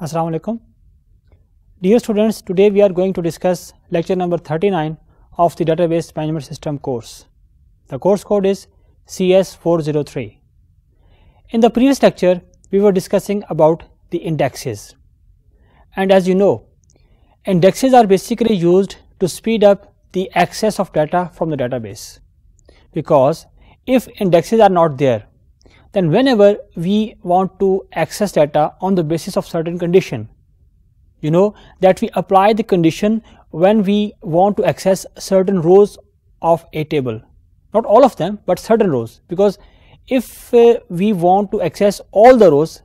Assalamu alaikum. Dear students, today we are going to discuss lecture number 39 of the database management system course. The course code is CS403. In the previous lecture, we were discussing about the indexes. And as you know, indexes are basically used to speed up the access of data from the database. Because if indexes are not there, then whenever we want to access data on the basis of certain condition you know that we apply the condition when we want to access certain rows of a table not all of them but certain rows because if uh, we want to access all the rows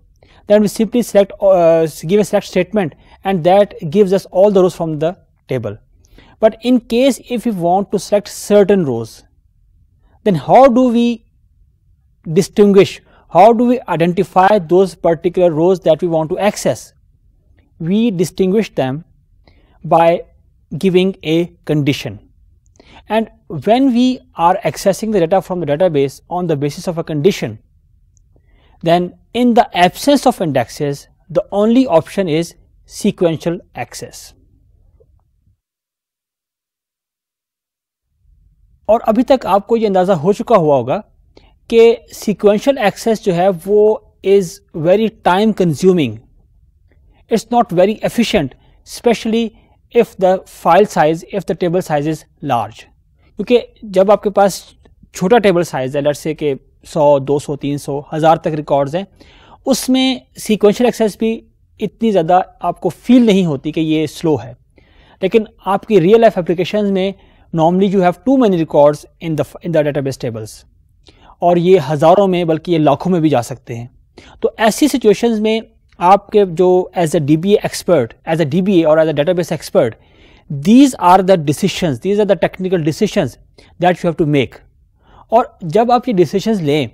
then we simply select uh, give a select statement and that gives us all the rows from the table but in case if we want to select certain rows then how do we distinguish, how do we identify those particular rows that we want to access? We distinguish them by giving a condition. And when we are accessing the data from the database on the basis of a condition, then in the absence of indexes, the only option is sequential access. Or, अभी तक आपको ये अंदाज़ा हो चुका हुआ होगा कि सीक्वेंशल एक्सेस जो है वो is very time consuming it's not very efficient specially if the file size if the table size is large क्योंकि जब आपके पास छोटा टेबल साइज़ है लड़से के 100, 200, 300, हज़ार तक रिकॉर्ड्स हैं उसमें सीक्वेंशल एक्सेस भी इतनी ज़्यादा आपको फील नहीं होती कि ये स्लो है लेकिन आपकी रियल लाइफ एप्लीकेशन में normally you have too many records in the in the database tables और ये हज़ारों में बल्कि ये लाखों में भी जा सकते हैं तो ऐसी सिचुएशंस में आपके जो as a D B expert as a D B और as a database expert these are the decisions these are the technical decisions that you have to make और जब आप ये डिसीशंस लें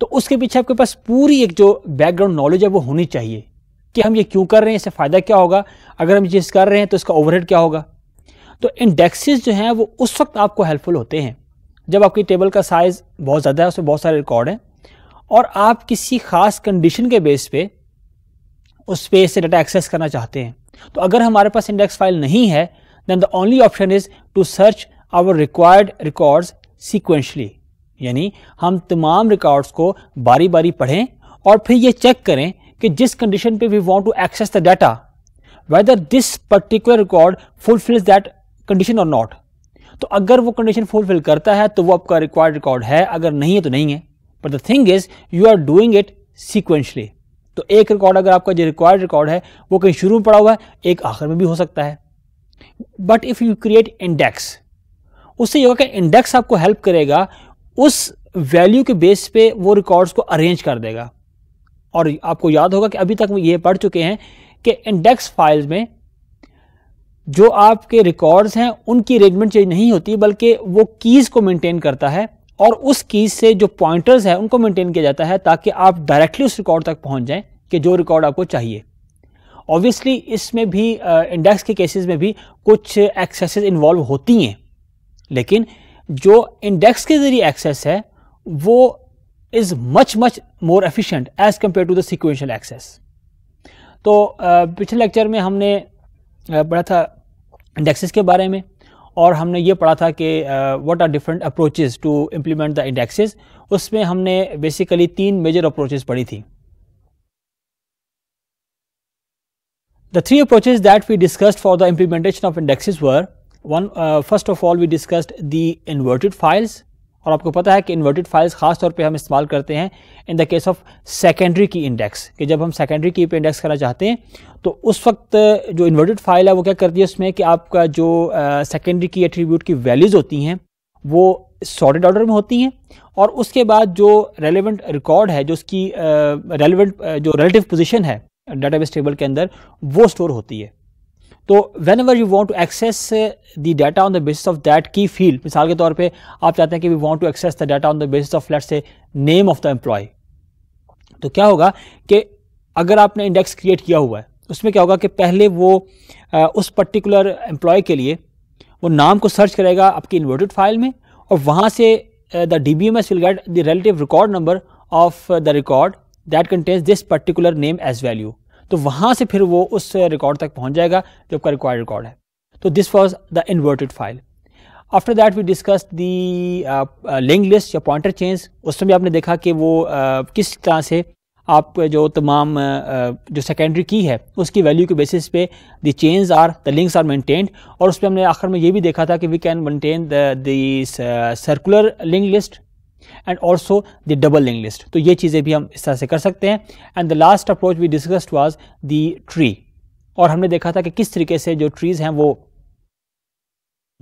तो उसके पीछे आपके पास पूरी एक जो बैकग्राउंड नॉलेज है वो होनी चाहिए कि हम ये क्यों कर रहे हैं इससे फ़ायदा क्या होगा अगर हम चीज़ कर रहे हैं तो इसका ओवरहेड क्या होगा तो इंडेक्सेस जो हैं वो उस वक्त आपको हेल्पफुल होते हैं जब आपकी टेबल का साइज़ बहुत ज़्यादा है उसमें बहुत सारे रिकॉर्ड हैं और आप किसी ख़ास कंडीशन के बेस पे उस स्पेस से डाटा एक्सेस करना चाहते हैं तो अगर हमारे पास इंडेक्स फाइल नहीं है then the only option is to search our required records sequentially यानी हम तमाम रिकॉर्ड्स को बारी बारी पढ़ें और फिर ये चेक करें कि जिस कंडीशन पे we want to access the data whether this particular record fulfills that condition और नॉट तो अगर वो कंडीशन फुलफिल करता है तो वो आपका रिक्वायर्ड रिकॉर्ड है अगर नहीं है तो नहीं है but the thing is you are doing it sequentially तो एक रिकॉर्ड अगर आपका जो रिक्वायर्ड रिकॉर्ड है वो कहीं शुरू में पड़ा हुआ है एक आखिर में भी हो सकता है but if you create index उससे योगा का इंडेक्स आपको हेल्प करेगा उस वैल्यू के बेस पे वो रिकॉर्ड्स को अरेंज कर देगा और आपको याद होगा कि अभी तक ये पढ़ चुके हैं कि इंडेक्स फाइल्स में जो आपके रिकॉर्ड्स हैं उनकी अरेंजमेंट चेंज नहीं होती बल्कि वो कीज़ को मेंटेन करता है और उस कीज़ से जो पॉइंटर्स हैं उनको मेंटेन किया जाता है ताकि आप डायरेक्टली उस रिकॉर्ड तक पहुंच जाएं कि जो रिकॉर्ड आपको चाहिए ऑब्वियसली इसमें भी इंडेक्स के केसेस में भी कुछ एक्सेसेस इन्वॉल्व होती हैं लेकिन जो इंडेक्स के ज़रिए एक्सेस है वो is much much more efficient as compare to the sequential access तो पिछले लेक्चर में हमने पढ़ा था इंडेक्सेस के बारे में और हमने ये पढ़ा था कि what are different approaches to implement the indexes उसमें हमने बेसिकली तीन मेजर अप्रोचेस पढ़ी थी the three approaches that we discussed for the implementation of indexes were one first of all we discussed the inverted files और आपको पता है कि इन्वर्टेड फाइल्स खास तौर पे हम इस्तेमाल करते हैं in the case of secondary key index कि जब हम सेकेंडरी की पे इंडेक्स करना चाहते हैं तो उस वक्त जो इन्वर्टेड फाइल है वो क्या करती है उसमें कि आपका जो सेकेंडरी की एट्रीब्यूट की वैल्यूज़ होती हैं वो सॉर्टेड ऑर्डर में होती हैं और उसके बाद जो रेलिवेंट रिकॉर्ड है जो उसकी रेलिवेंट uh, जो रिलेटिव पोजिशन है डाटा टेबल के अंदर वो स्टोर होती है तो whenever you want to access the data on the basis of that key field मिसाल के तौर पे आप चाहते हैं कि we want to access the data on the basis of let's say name of the employee तो क्या होगा कि अगर आपने इंडेक्स क्रिएट किया हुआ है उसमें क्या होगा कि पहले वो आ, uh, उस पर्टिकुलर एम्प्लॉय के लिए वो नाम को सर्च करेगा आपकी इन्वर्टेड फाइल में और वहाँ से the D B M S will get the relative record number of the record that contains this particular name as value तो वहां से फिर वो उस रिकॉर्ड तक पहुंच जाएगा जो आपका रिक्वायर्ड रिकॉर्ड है तो this was the inverted file after that we discuss the link list या पॉइंटर चेंज उसमें भी आपने देखा कि वो uh, किस तरह से आप जो तमाम uh, uh जो सेकेंडरी की है उसकी वैल्यू के बेसिस पे the chains are the links are maintained और उस पर हमने आखिर में ये भी देखा था कि we can maintain the circular link list and also the double link list तो ये चीज़ें भी हम इस तरह से कर सकते हैं and the last approach we discussed was the tree और हमने देखा था कि किस तरीके से जो ट्रीज़ हैं वो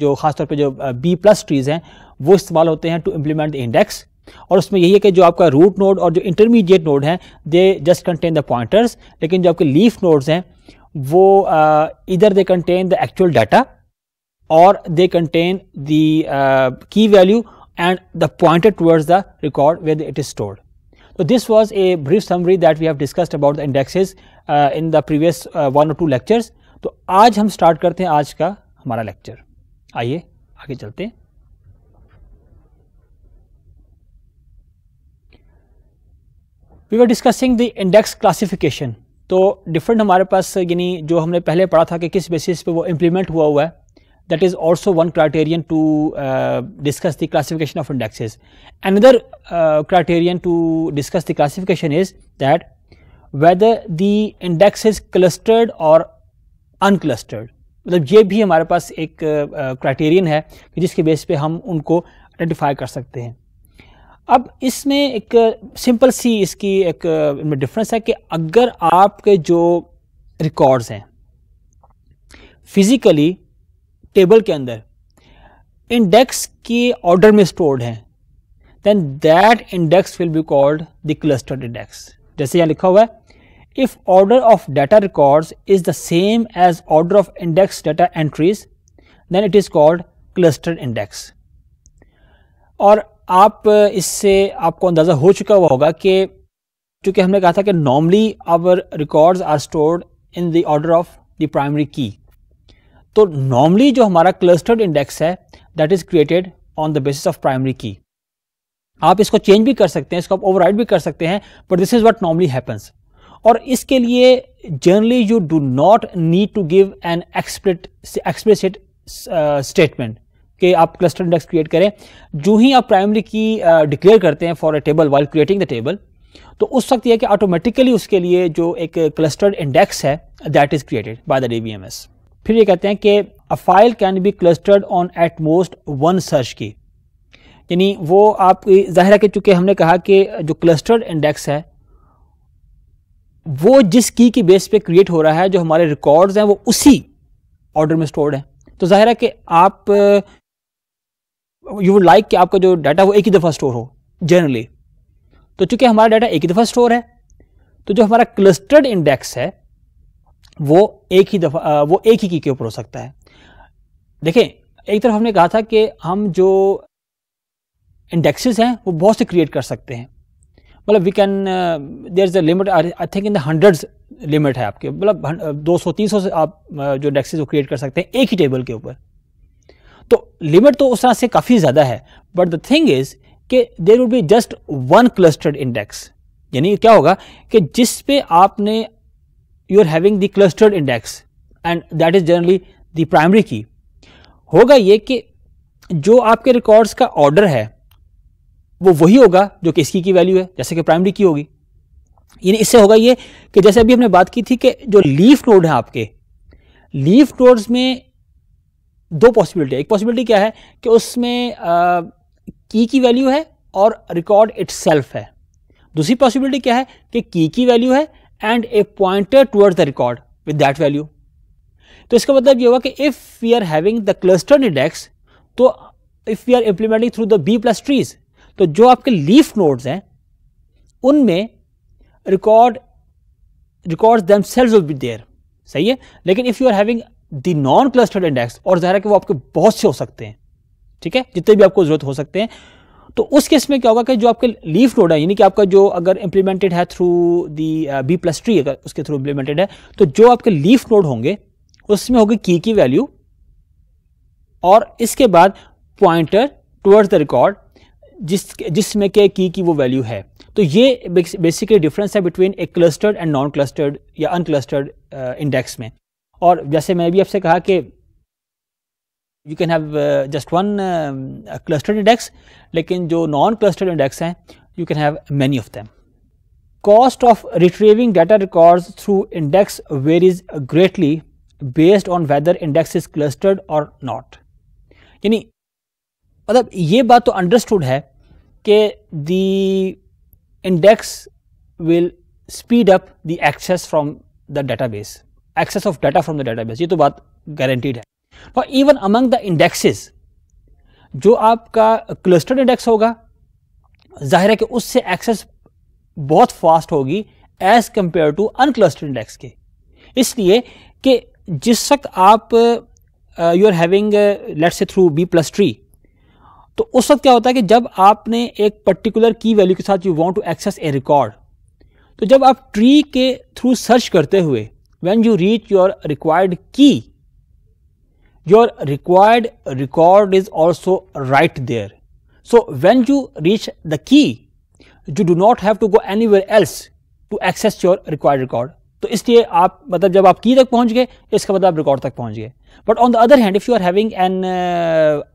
जो खासतौर पे जो बी प्लस ट्रीज़ हैं वो इस्तेमाल होते हैं टू इम्प्लीमेंट इंडेक्स और उसमें यही है कि जो आपका रूट नोड और जो इंटरमीडिएट नोड हैं they just contain the pointers लेकिन जो आपके लीफ नोड्स हैं वो इधर they contain the actual data और they contain the key value and the pointer towards the record where it is stored. So, this was a brief summary that we have discussed about the indexes uh, in the previous uh, one or two lectures. तो aaj hum start karte hain aaj ka hamara lecture. आइए आगे चलते हैं we were discussing the index classification तो different हमारे पास यानी जो हमने पहले पढ़ा था कि किस बेसिस पे वो इम्प्लीमेंट हुआ हुआ है that is also one criterion to uh, discuss the classification of indexes. Another uh, criterion to discuss the classification is that whether the index is clustered or unclustered. मतलब ये भी हमारे पास एक क्राइटेरियन है कि जिसके बेस पे हम उनको आइडेंटिफाई कर सकते हैं अब इसमें एक सिंपल सी इसकी एक इनमें डिफरेंस है कि अगर आपके जो रिकॉर्ड्स हैं फिज़िकली टेबल के अंदर इंडेक्स के ऑर्डर में स्टोर्ड है then that index will be called the clustered index जैसे यहां लिखा हुआ है if order of data record is the same as order of index data entries then it is called clustered index और आप इससे आपको अंदाज़ा हो चुका हुआ होगा कि चूंकि हमने कहा था कि normally our record are stored in the order of the primary key तो नॉर्मली जो हमारा क्लस्टर्ड इंडेक्स है that is created on the basis of primary key आप इसको चेंज भी कर सकते हैं इसको आप ओवर भी कर सकते हैं but this is what normally happens और इसके लिए generally you do not need to give an express expressed statement कि आप क्लस्टर इंडेक्स क्रिएट करें जो ही आप प्राइमरी की डिक्लेयर uh, करते हैं for a table while creating the table तो उस वक्त यह कि ऑटोमेटिकली उसके लिए जो एक क्लस्टर्ड इंडेक्स है that is created by the D फिर ये कहते हैं कि a file can be clustered on at most one search key यानी वो आप जाहिर है कि चूँकि हमने कहा कि जो क्लस्टर्ड इंडेक्स है वो जिस की की बेस पे क्रिएट हो रहा है जो हमारे रिकॉर्ड्स हैं वो उसी ऑर्डर में स्टोर्ड है तो जाहिर है कि आप यू वुड लाइक कि आपका जो डाटा वो एक ही दफ़ा स्टोर हो जनरली तो चूंकि हमारा डाटा एक ही दफ़ा स्टोर है तो जो हमारा क्लस्टर्ड इंडेक्स है वो एक ही दफा वो एक ही की के ऊपर हो सकता है देखें एक तरफ हमने कहा था कि हम जो इंडेक्सेस हैं वो बहुत से क्रिएट कर सकते हैं मतलब we can there is a limit I think in the hundreds limit है आपके मतलब दो सौ तीन सौ से आप जो इंडेक्सेस वो क्रिएट कर सकते हैं एक ही टेबल के ऊपर तो लिमिट तो उस तरह से काफ़ी ज़्यादा है बट द थिंग इज़ कि there would be just one clustered index यानी क्या होगा कि जिस पे आपने you are having the clustered index and that is generally the primary key. होगा ये कि जो आपके रिकॉर्ड्स का ऑर्डर है वो वही होगा जो कि इसकी की वैल्यू है जैसे कि प्राइमरी की होगी यानी इससे होगा ये कि जैसे अभी हमने बात की थी कि जो लीफ नोड है आपके लीफ नोड्स में दो पॉसिबिलिटी एक पॉसिबिलिटी क्या है कि उसमें आ, की की वैल्यू है और रिकॉर्ड इट्स है दूसरी पॉसिबिलिटी क्या है कि की की वैल्यू है and a pointer towards the record with that value तो इसका मतलब यह हुआ कि if we are having the clustered index तो if we are implementing through the B plus trees तो जो आपके लीफ नोड्स हैं उनमें record record themselves will be there सही है लेकिन if you are having the non clustered index और जहरा कि वो आपके बहुत से हो सकते हैं ठीक है जितने भी आपको ज़रूरत हो सकते हैं तो उस केस में क्या होगा कि जो आपके लीफ नोड है यानी कि आपका जो अगर इंप्लीमेंटेड है through the B plus tree अगर उसके थ्रू इंप्लीमेंटेड है तो जो आपके लीफ नोड होंगे उसमें होगी की की वैल्यू और इसके बाद पॉइंटर टुवर्ड्स द रिकॉर्ड जिस जिसमें के की की वो वैल्यू है तो ये बेसिकली डिफरेंस है between a clustered and non clustered या अनक्लस्टर्ड इंडेक्स uh, में और जैसे मैं भी आपसे कहा कि you can have just one clustered index लेकिन जो नॉन क्लस्टर्ड इंडेक्स हैं you can have many of them cost of retrieving data records through index varies greatly based on whether index is clustered or not. यानी मतलब ये बात तो understood है कि the index will speed up the access from the database access of data from the database ये तो बात गारंटीड है और इवन अमंग द इंडेक्सेस जो आपका क्लस्टर्ड इंडेक्स होगा जाहिर है कि उससे एक्सेस बहुत फास्ट होगी as compare to unclustered index के इसलिए कि जिस वक्त आप you are having let's say through B plus tree तो उस वक्त क्या होता है कि जब आपने एक पर्टिकुलर की वैल्यू के साथ you want to access a record तो जब आप ट्री के थ्रू सर्च करते हुए when you reach your required key your required record is also right there. So, when you reach the key, you do not have to go anywhere else to access your required record. तो इसलिए आप मतलब जब आप की तक पहुंच गए इसका मतलब आप रिकॉर्ड तक पहुंच गए but on the other hand if you are having an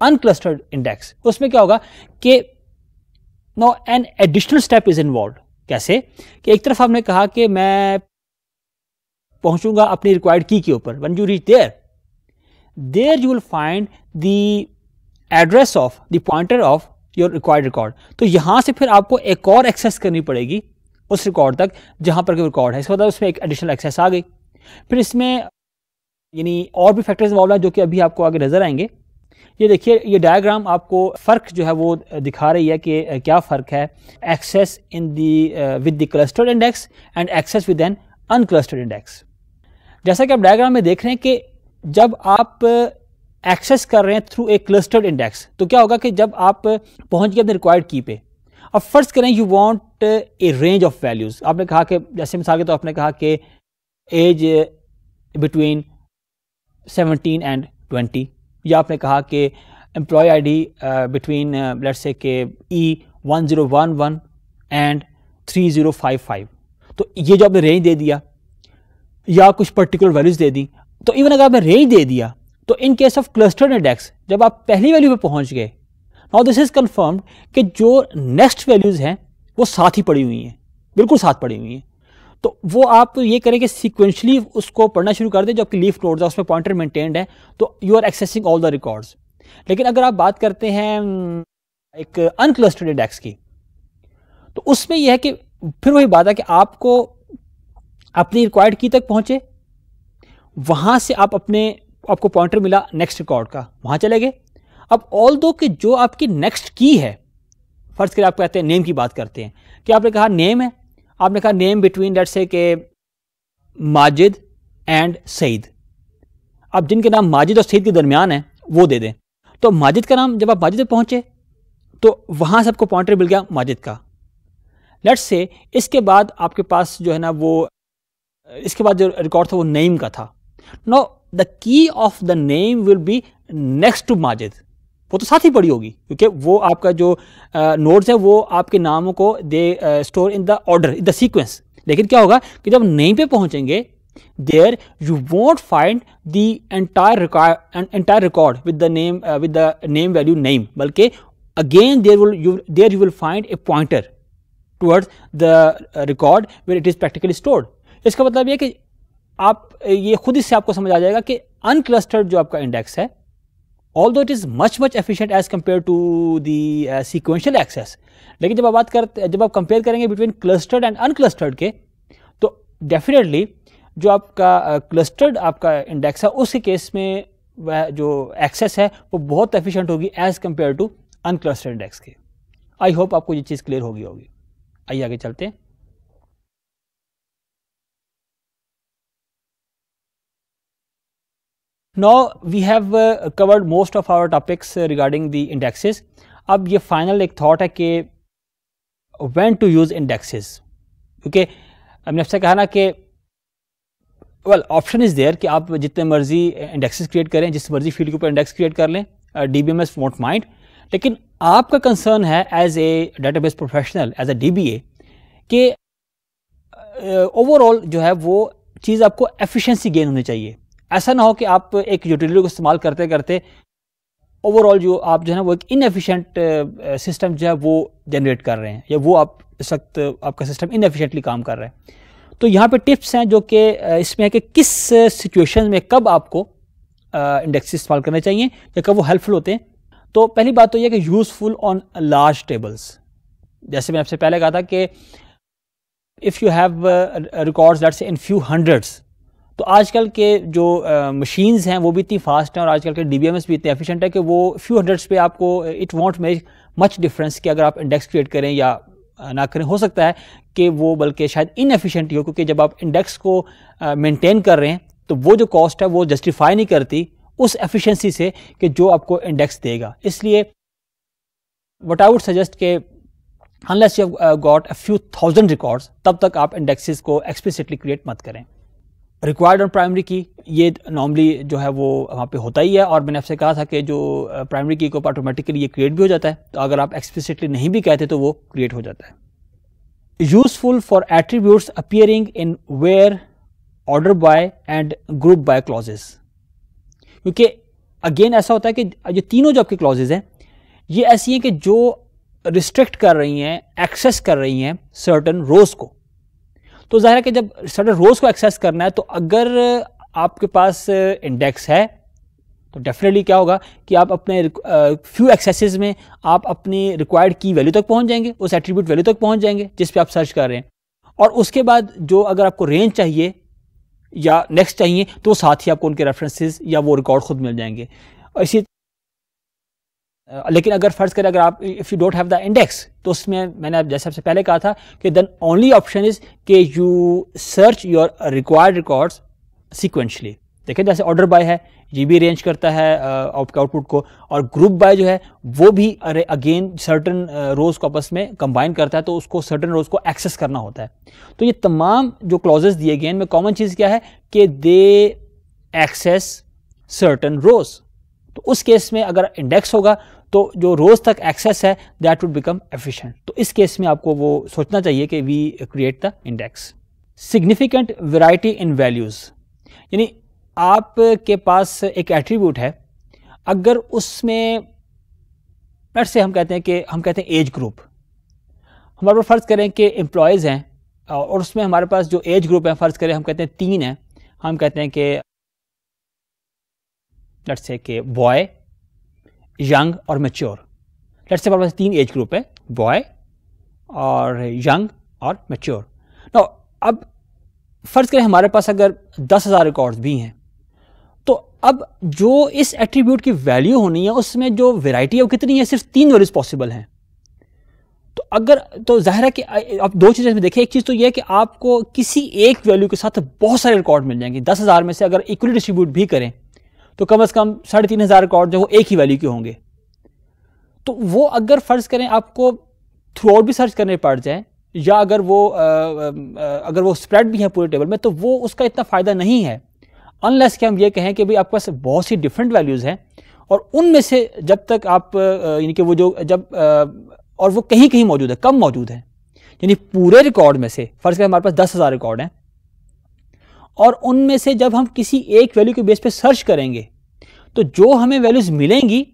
unclustered index उसमें क्या होगा कि no an additional step is involve कैसे कि एक तरफ हमने कहा कि मैं पहुंचूंगा अपनी रिक्वायर्ड की के ऊपर one you reach there there you will find the address of the pointer of your required record तो यहां से फिर आपको एक और एक्सेस करनी पड़ेगी उस रिकॉर्ड तक जहां पर रिकॉर्ड है इसके बाद मतलब उसमें एक एडिशनल एक्सेस आ गई फिर इसमें यानी और भी फैक्टर्स मामला जो कि अभी आपको आगे नज़र आएंगे ये देखिए ये डायग्राम आपको फ़र्क जो है वो दिखा रही है कि क्या फ़र्क है access in the with the clustered index and access with an unclustered index जैसा कि आप डायग्राम में देख रहे हैं कि जब आप एक्सेस कर रहे हैं थ्रू ए क्लस्टर्ड इंडेक्स तो क्या होगा कि जब आप पहुंच गए अपने रिक्वायर्ड की पे अब फर्ज करें you want a range of values आपने कहा कि जैसे मिसाल के तो आपने कहा कि एज बिटवीन 17 एंड 20 या आपने कहा कि एम्प्लॉय आईडी बिटवीन ब्लड से के E one and three zero five five तो ये जो आपने रेंज दे दिया या कुछ पर्टिकुलर वैल्यूज़ दे दी तो इवन अगर आपने रेंज दे दिया तो in case of clustered index जब आप पहली वैल्यू पे पहुंच गए नाउ दिस इज़ कन्फर्म कि जो नेक्स्ट वैल्यूज़ हैं वो साथ ही पड़ी हुई हैं बिल्कुल साथ पड़ी हुई हैं तो वो आप ये करें कि सिक्वेंशली उसको पढ़ना शुरू कर दें जो आपकी लीफ नोट्स है उसमें पॉइंटर मेंटेन्ड है तो you are accessing all the records लेकिन अगर आप बात करते हैं हम्म, एक अनक्लस्टर्ड इंडेक्स की तो उसमें यह है कि फिर वही बात है कि आपको अपनी रिक्वायर्ड की तक पहुंचे वहां से आप अपने आपको पॉइंटर मिला नेक्स्ट रिकॉर्ड का वहां चले गए अब ऑल दो कि जो आपकी नेक्स्ट की है फर्ज के आप कहते हैं नेम की बात करते हैं कि आपने कहा नेम है आपने कहा नेम बिटवीन डेट से के माजिद एंड सईद अब जिनके नाम माजिद और सईद के दरमियान है वो दे दें तो माजिद का नाम जब आप माजिद पहुंचे तो वहां से आपको पॉइंटर मिल गया माजिद का लेट्स से इसके बाद आपके पास जो है ना वो इसके बाद जो रिकॉर्ड था वो नईम का था Now, the key of the name will be next to Majid. वो तो साथ ही पड़ी होगी क्योंकि वो आपका जो नोट्स है वो आपके नामों को they store in the order in the sequence लेकिन क्या होगा कि जब नेम पे पहुंचेंगे there you won't find the entire entire record with the name with the name value name बल्कि again there will you there you will find a pointer towards the record where it is practically stored इसका मतलब यह कि आप ये खुद इससे आपको समझ आ जाएगा कि अनक्लस्टर्ड जो आपका इंडेक्स है although it is much much efficient as compare to the sequential access लेकिन जब आप बात करते जब आप कंपेयर करेंगे बिटवीन क्लस्टर्ड एंड अनक्लस्टर्ड के तो डेफिनेटली जो आपका क्लस्टर्ड uh, आपका इंडेक्स है उसके केस में वह जो एक्सेस है वो बहुत एफिशिएंट होगी as compare to unclustered index के आई होप आपको ये चीज़ क्लियर होगी होगी आइए आगे चलते हैं Now we have uh, covered most of our topics uh, regarding the indexes. अब ये फाइनल एक थॉट है कि व्हेन टू यूज़ इंडेक्सेस क्योंकि हमने आपसे कहा ना कि वेल ऑप्शन इज़ देयर कि आप जितने मर्जी इंडेक्सेस uh, क्रिएट करें जिस मर्जी फील्ड के ऊपर इंडेक्स क्रिएट कर लें D B M S won't mind लेकिन आपका कंसर्न है as a database professional as a D B A कि ओवरऑल uh, जो है वो चीज़ आपको एफिशिएंसी गेन होनी चाहिए ऐसा ना हो कि आप एक यूटिलिटी को इस्तेमाल करते करते ओवरऑल जो आप जो है ना वो एक इनएफिशिएंट सिस्टम जो है वो जनरेट कर रहे हैं या वो आप इस वक्त आपका सिस्टम इनएफिशिएंटली काम कर रहा है तो यहाँ पे टिप्स हैं जो कि इसमें है कि किस सिचुएशन में कब आपको इंडेक्स इस्तेमाल करने चाहिए या कब वो हेल्पफुल होते हैं तो पहली बात तो यह कि यूज़फुल ऑन लार्ज टेबल्स जैसे मैंने आपसे पहले कहा था कि if you have records let's in few hundreds तो आजकल के जो मशीन्स हैं वो भी इतनी फास्ट हैं और आजकल के डी भी इतने एफिशिएंट है कि वो फ्यू हंड्रेड्स पे आपको it won't make much difference कि अगर आप इंडेक्स क्रिएट करें या ना करें हो सकता है कि वो बल्कि शायद इनएफिशिएंट ही हो क्योंकि जब आप इंडेक्स को मेनटेन कर रहे हैं तो वो जो कॉस्ट है वो जस्टिफाई नहीं करती उस एफिशेंसी से कि जो आपको इंडेक्स देगा इसलिए वट आई वुड सजेस्ट के unless you got a few thousand records तब तक आप इंडेक्सेस को एक्सप्लिसिटली क्रिएट मत करें रिक्वायर्ड और प्राइमरी की ये नॉर्मली जो है वो वहाँ पे होता ही है और मैंने आपसे कहा था कि जो प्राइमरी की को ऑटोमेटिकली ये क्रिएट भी हो जाता है तो अगर आप एक्सप्लिसिटली नहीं भी कहते तो वो क्रिएट हो जाता है useful for attributes appearing in where order by and group by clauses क्योंकि अगेन ऐसा होता है कि ये तीनों जो आपके क्लॉजेज हैं ये ऐसी हैं कि जो रिस्ट्रिक्ट कर रही हैं एक्सेस कर रही हैं सर्टन रोज को तो ज़ाहिर है कि जब सडन रोज़ को एक्सेस करना है तो अगर आपके पास इंडेक्स है तो डेफिनेटली क्या होगा कि आप अपने फ्यू एक्सेसेस में आप अपनी रिक्वायर्ड की वैल्यू तक पहुंच जाएंगे उस एट्रीब्यूट वैल्यू तक पहुंच जाएंगे जिस पे आप सर्च कर रहे हैं और उसके बाद जो अगर आपको रेंज चाहिए या नेक्स्ट चाहिए तो साथ ही आपको उनके रेफरेंसेस या वो रिकॉर्ड खुद मिल जाएंगे इसी लेकिन अगर फ़र्ज़ करें अगर आप if you don't have the index तो उसमें मैंने जैसे सबसे पहले कहा था कि देन ओनली ऑप्शन इज़ के you search your required records sequentially देखें जैसे ऑर्डर बाय है जी बी रेंज करता है आपके आउटपुट को और ग्रुप बाय जो है वो भी अरे अगेन सर्टन रोज़ को आपस में कंबाइन करता है तो उसको सर्टन रोज़ को एक्सेस करना होता है तो ये तमाम जो क्लॉजेज दिए गए इनमें कॉमन चीज़ क्या है कि दे एक्सेस सर्टन रोज़ तो उस केस में अगर इंडेक्स होगा तो जो रोज़ तक एक्सेस है दैट वुड बिकम एफिशिएंट तो इस केस में आपको वो सोचना चाहिए कि we create the index significant variety in values यानी आपके पास एक एट्रीब्यूट है अगर उसमें लेट से हम कहते हैं कि हम कहते हैं एज ग्रुप हमारे पर फ़र्ज़ करें कि एम्प्लॉयज़ हैं और उसमें हमारे पास जो एज ग्रुप है फ़र्ज़ करें हम कहते हैं तीन हैं हम कहते हैं कि लेट से कि बॉय यंग और मेच्योर लेट्स हमारे पास तीन एज ग्रुप है बॉय और यंग और मेच्योर ना अब फ़र्ज़ करें हमारे पास अगर दस हज़ार रिकॉर्ड भी हैं तो अब जो इस एट्रीब्यूट की वैल्यू होनी है उसमें जो वेराइटी है वो कितनी है सिर्फ तीन वैल्यूज़ पॉसिबल हैं तो अगर तो जाहिर है कि आप दो चीज़ें इसमें देखें एक चीज़ तो यह है कि आपको किसी एक वैल्यू के साथ बहुत सारे रिकॉर्ड मिल जाएंगे दस हज़ार में से अगर इक्वली डिस्ट्रीब्यूट भी करें तो कम अज़ कम साढ़े तीन हज़ार रिकॉर्ड जो वो एक ही वैल्यू के होंगे तो वो अगर फ़र्ज़ करें आपको थ्रू आउट भी सर्च करने पड़ जाए या अगर वो आ, आ, अगर वो स्प्रेड भी है पूरे टेबल में तो वो उसका इतना फ़ायदा नहीं है अनलेस कि हम ये कहें कि भाई आपके पास बहुत सी डिफरेंट वैल्यूज़ हैं और उनमें से जब तक आप यानी कि वो जो जब आ, और वो कहीं कहीं मौजूद है कम मौजूद है यानी पूरे रिकॉर्ड में से फ़र्ज़ करें हमारे पास दस हज़ार रिकॉर्ड हैं और उनमें से जब हम किसी एक वैल्यू के बेस पे सर्च करेंगे तो जो हमें वैल्यूज़ मिलेंगी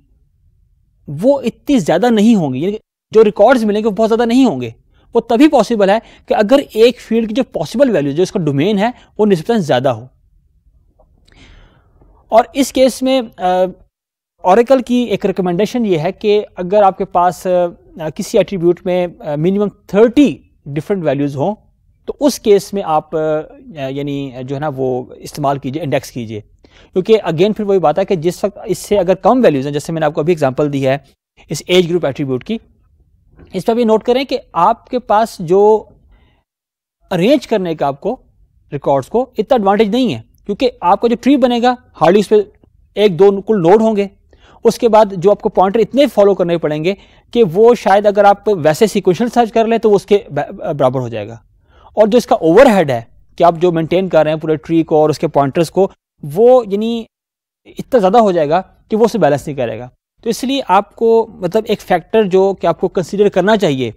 वो इतनी ज़्यादा नहीं होंगी जो रिकॉर्ड्स मिलेंगे वो बहुत ज़्यादा नहीं होंगे वो तभी पॉसिबल है कि अगर एक फील्ड की जो पॉसिबल वैल्यू जो इसका डोमेन है वो निस्बतन ज़्यादा हो और इस केस में औरकल की एक रिकमेंडेशन ये है कि अगर आपके पास किसी एट्रीब्यूट में मिनिमम थर्टी डिफरेंट वैल्यूज़ हों तो उस केस में आप यानी जो है ना वो इस्तेमाल कीजिए इंडेक्स कीजिए क्योंकि अगेन फिर वही बात है कि जिस वक्त इससे अगर कम वैल्यूज़ हैं जैसे मैंने आपको अभी एग्जाम्पल दी है इस एज ग्रुप एट्रीब्यूट की इस पर भी नोट करें कि आपके पास जो अरेंज करने का आपको रिकॉर्ड्स को इतना एडवांटेज नहीं है क्योंकि आपका जो ट्री बनेगा हार्डली उस पर एक दो कुल नोड होंगे उसके बाद जो आपको पॉइंटर इतने फॉलो करने पड़ेंगे कि वो शायद अगर आप वैसे सिक्वेंशल सर्च कर लें तो उसके बराबर हो जाएगा और जो इसका ओवरहेड है कि आप जो मेंटेन कर रहे हैं पूरे ट्री को और उसके पॉइंटर्स को वो यानी इतना ज़्यादा हो जाएगा कि वो उसे बैलेंस नहीं करेगा तो इसलिए आपको मतलब एक फैक्टर जो कि आपको कंसिडर करना चाहिए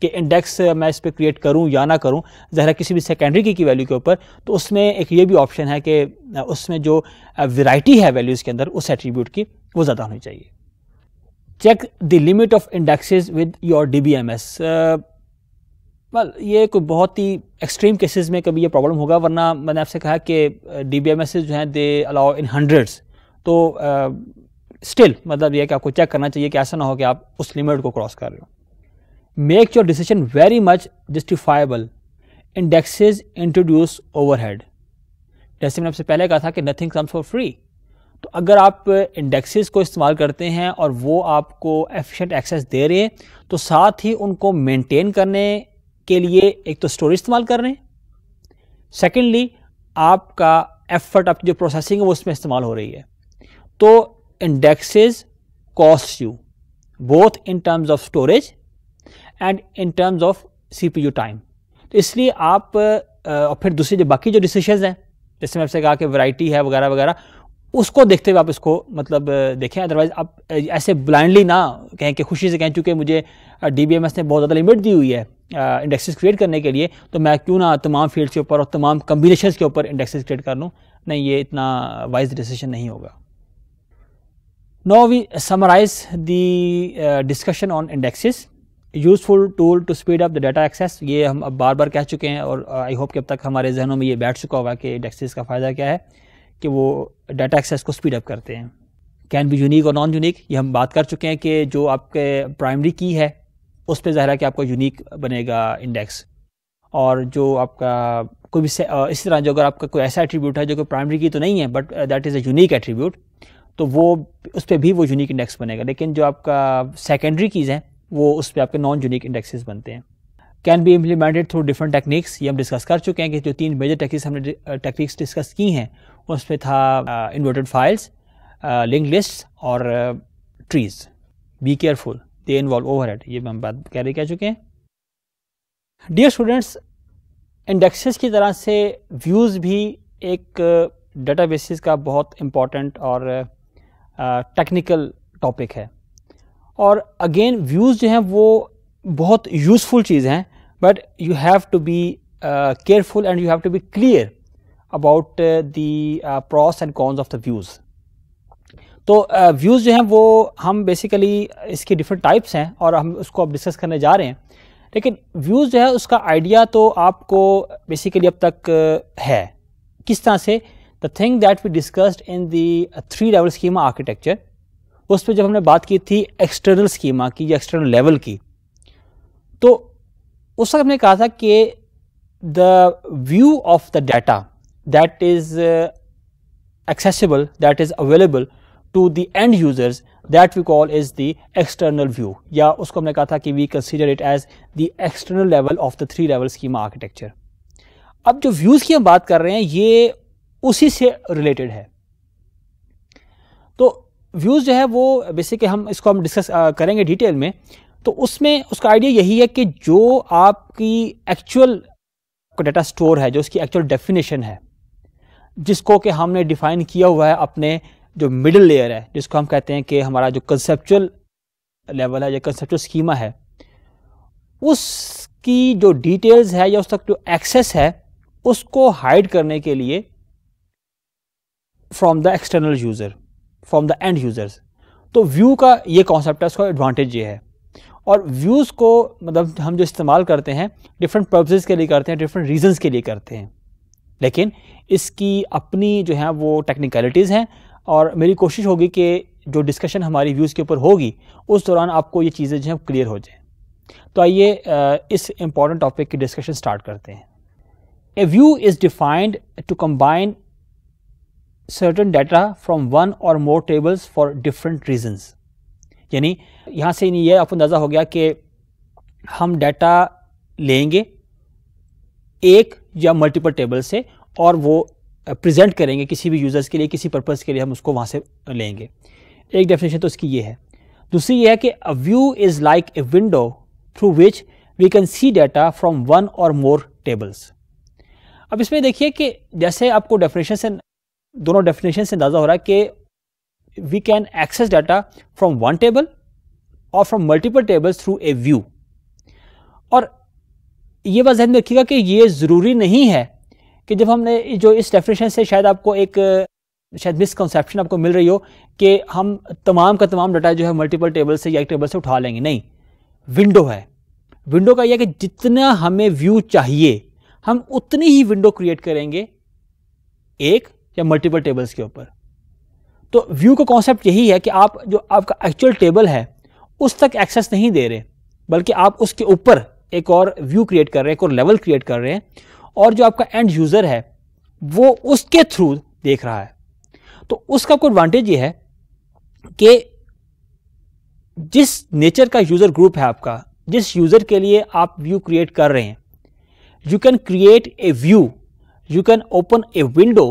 कि इंडेक्स मैं इस पर क्रिएट करूं या ना करूं ज़हरा किसी भी सेकेंडरी की, वैल्यू के ऊपर तो उसमें एक ये भी ऑप्शन है कि उसमें जो वेराइटी है वैल्यूज़ के अंदर उस एट्रीब्यूट की वो ज़्यादा होनी चाहिए check the limit of indexes with your D B M S well ये कोई बहुत ही एक्सट्रीम केसेस में कभी ये प्रॉब्लम होगा वरना मैंने आपसे कहा कि डी बी एम एस जो हैं दे अलाउ इन हंड्रेड्स तो स्टिल uh, मतलब ये कि आपको चेक करना चाहिए कि ऐसा ना हो कि आप उस लिमिट को क्रॉस कर रहे हो make your decision very much justifiable indexes introduce overhead जैसे मैंने आपसे पहले कहा था कि नथिंग कम्स फॉर फ्री तो अगर आप इंडेक्सेस को इस्तेमाल करते हैं और वो आपको एफिशिएंट एक्सेस दे रहे हैं तो साथ ही उनको मेंटेन करने के लिए एक तो स्टोरेज इस्तेमाल कर रहे हैं सेकेंडली आपका एफर्ट आपकी जो प्रोसेसिंग है वो उसमें इस्तेमाल हो रही है तो indexes cost you both in terms of storage and in terms of CPU time तो इसलिए आप और फिर दूसरी जो बाकी जो डिसीशन हैं जैसे मैं आपसे कहा कि वैरायटी है वगैरह वगैरह उसको देखते हुए आप इसको मतलब देखें अदरवाइज आप ऐसे ब्लाइंडली ना कहें कि खुशी से कहें चूँकि मुझे डी बी एम एस ने बहुत ज़्यादा लिमिट दी हुई है इंडेक्सेस क्रिएट करने के लिए तो मैं क्यों ना तमाम फील्ड्स के ऊपर और तमाम कम्बिनेशन के ऊपर इंडेक्सेस क्रिएट कर लूँ नहीं ये इतना वाइज डिसीजन नहीं होगा no we summarize the discussion on indexes useful tool to speed up the data access ये हम अब बार बार कह चुके हैं और आई होप कि अब तक हमारे जहनों में ये बैठ चुका होगा कि इंडेक्सेस का फ़ायदा क्या है कि वो डाटा एक्सेस को स्पीड अप करते हैं कैन बी यूनिक और नॉन यूनिक ये हम बात कर चुके हैं कि जो आपके प्राइमरी की है उस पर ज़ाहिर है कि आपका यूनिक बनेगा इंडेक्स और जो आपका कोई भी इसी तरह जो अगर आपका कोई ऐसा एट्रीब्यूट है जो कि प्राइमरी की तो नहीं है but that is a unique attribute तो वो उस पर भी वो यूनिक इंडेक्स बनेगा लेकिन जो आपका सेकेंडरी कीज़ हैं वो उस पर आपके नॉन यूनिक इंडेक्सेस बनते हैं can be implemented through different techniques ये हम डिस्कस कर चुके हैं कि जो तीन मेजर टेक्निक्स हमने टेक्निक्स डिस्कस की हैं उस पर था इन्वर्टेड फाइल्स लिंक लिस्ट और trees be careful they involve head ये हम बात कैरी कह चुके हैं डियर स्टूडेंट्स इंडेक्सेस की तरह से व्यूज़ भी एक डाटा uh, बेसिस का बहुत इम्पॉर्टेंट और टेक्निकल uh, टॉपिक है और अगेन व्यूज़ जो हैं वो बहुत यूज़फुल चीज़ हैं but you have to be careful and you have to be clear about the pros and cons of the views तो व्यूज़ जो हैं वो हम बेसिकली इसके डिफरेंट टाइप्स हैं और हम उसको अब डिस्कस करने जा रहे हैं लेकिन व्यूज़ जो है उसका आइडिया तो आपको बेसिकली अब तक है किस तरह से the thing that we discussed in the three level schema architecture उस पर जब हमने बात की थी एक्सटर्नल स्कीमा की या एक्सटर्नल लेवल की तो उस वक्त हमने कहा था कि the view of the data that is accessible that is available to the end users that we call is the external view या उसको हमने कहा था कि we consider it as the external level of the three level schema architecture अब जो views की हम बात कर रहे हैं ये उसी से रिलेटेड है तो व्यूज़ जो है वो बेसिकली हम इसको हम डिस्कस करेंगे डिटेल में तो उसमें उसका आइडिया यही है कि जो आपकी एक्चुअल डेटा स्टोर है जो उसकी एक्चुअल डेफिनेशन है जिसको कि हमने डिफाइन किया हुआ है अपने जो मिडिल लेयर है जिसको हम कहते हैं कि हमारा जो कंसेप्चुअल लेवल है या कंसेप्चुअल स्कीमा है उसकी जो डिटेल्स है या उस तक जो एक्सेस है उसको हाइड करने के लिए from the external user from the end users तो व्यू का ये कॉन्सेप्ट है उसका एडवांटेज ये है और व्यूज़ को मतलब हम जो इस्तेमाल करते हैं डिफरेंट पर्पजेज़ के लिए करते हैं डिफरेंट रीजंस के लिए करते हैं लेकिन इसकी अपनी जो है वो टेक्निकलिटीज़ हैं और मेरी कोशिश होगी कि जो डिस्कशन हमारी व्यूज़ के ऊपर होगी उस दौरान आपको ये चीज़ें जो हैं क्लियर हो जाएँ तो आइए इस इम्पॉर्टेंट टॉपिक की डिस्कशन स्टार्ट करते हैं a view is defined to combine certain data from one और more tables for different reasons यानी यहाँ से ये आपको अंदाज़ा हो गया कि हम डाटा लेंगे एक या मल्टीपल टेबल से और वो प्रेजेंट करेंगे किसी भी यूज़र्स के लिए किसी पर्पज़ के लिए हम उसको वहाँ से लेंगे एक डेफिनेशन तो इसकी ये है दूसरी ये है कि a view is like a window through which we can see data from one और मोर टेबल्स अब इसमें देखिए कि जैसे आपको डेफिनेशन से दोनों डेफिनेशन से अंदाज़ा हो रहा है कि we can access data from one table और from multiple tables through a view और ये बात जहन में रखिएगा कि ये ज़रूरी नहीं है कि जब हमने जो इस डेफिनेशन से शायद आपको एक शायद मिसकनसेप्शन आपको मिल रही हो कि हम तमाम का तमाम डाटा जो है मल्टीपल टेबल से या एक टेबल से उठा लेंगे नहीं विंडो है विंडो का यह कि जितना हमें व्यू चाहिए हम उतनी ही विंडो क्रिएट करेंगे एक या मल्टीपल टेबल्स के ऊपर तो व्यू का कॉन्सेप्ट यही है कि आप जो आपका एक्चुअल टेबल है उस तक एक्सेस नहीं दे रहे बल्कि आप उसके ऊपर एक और व्यू क्रिएट कर रहे हैं एक और लेवल क्रिएट कर रहे हैं और जो आपका एंड यूज़र है वो उसके थ्रू देख रहा है तो उसका कोई एडवांटेज ये है कि जिस नेचर का यूज़र ग्रुप है आपका जिस यूज़र के लिए आप व्यू क्रिएट कर रहे हैं you can create a view you can open a window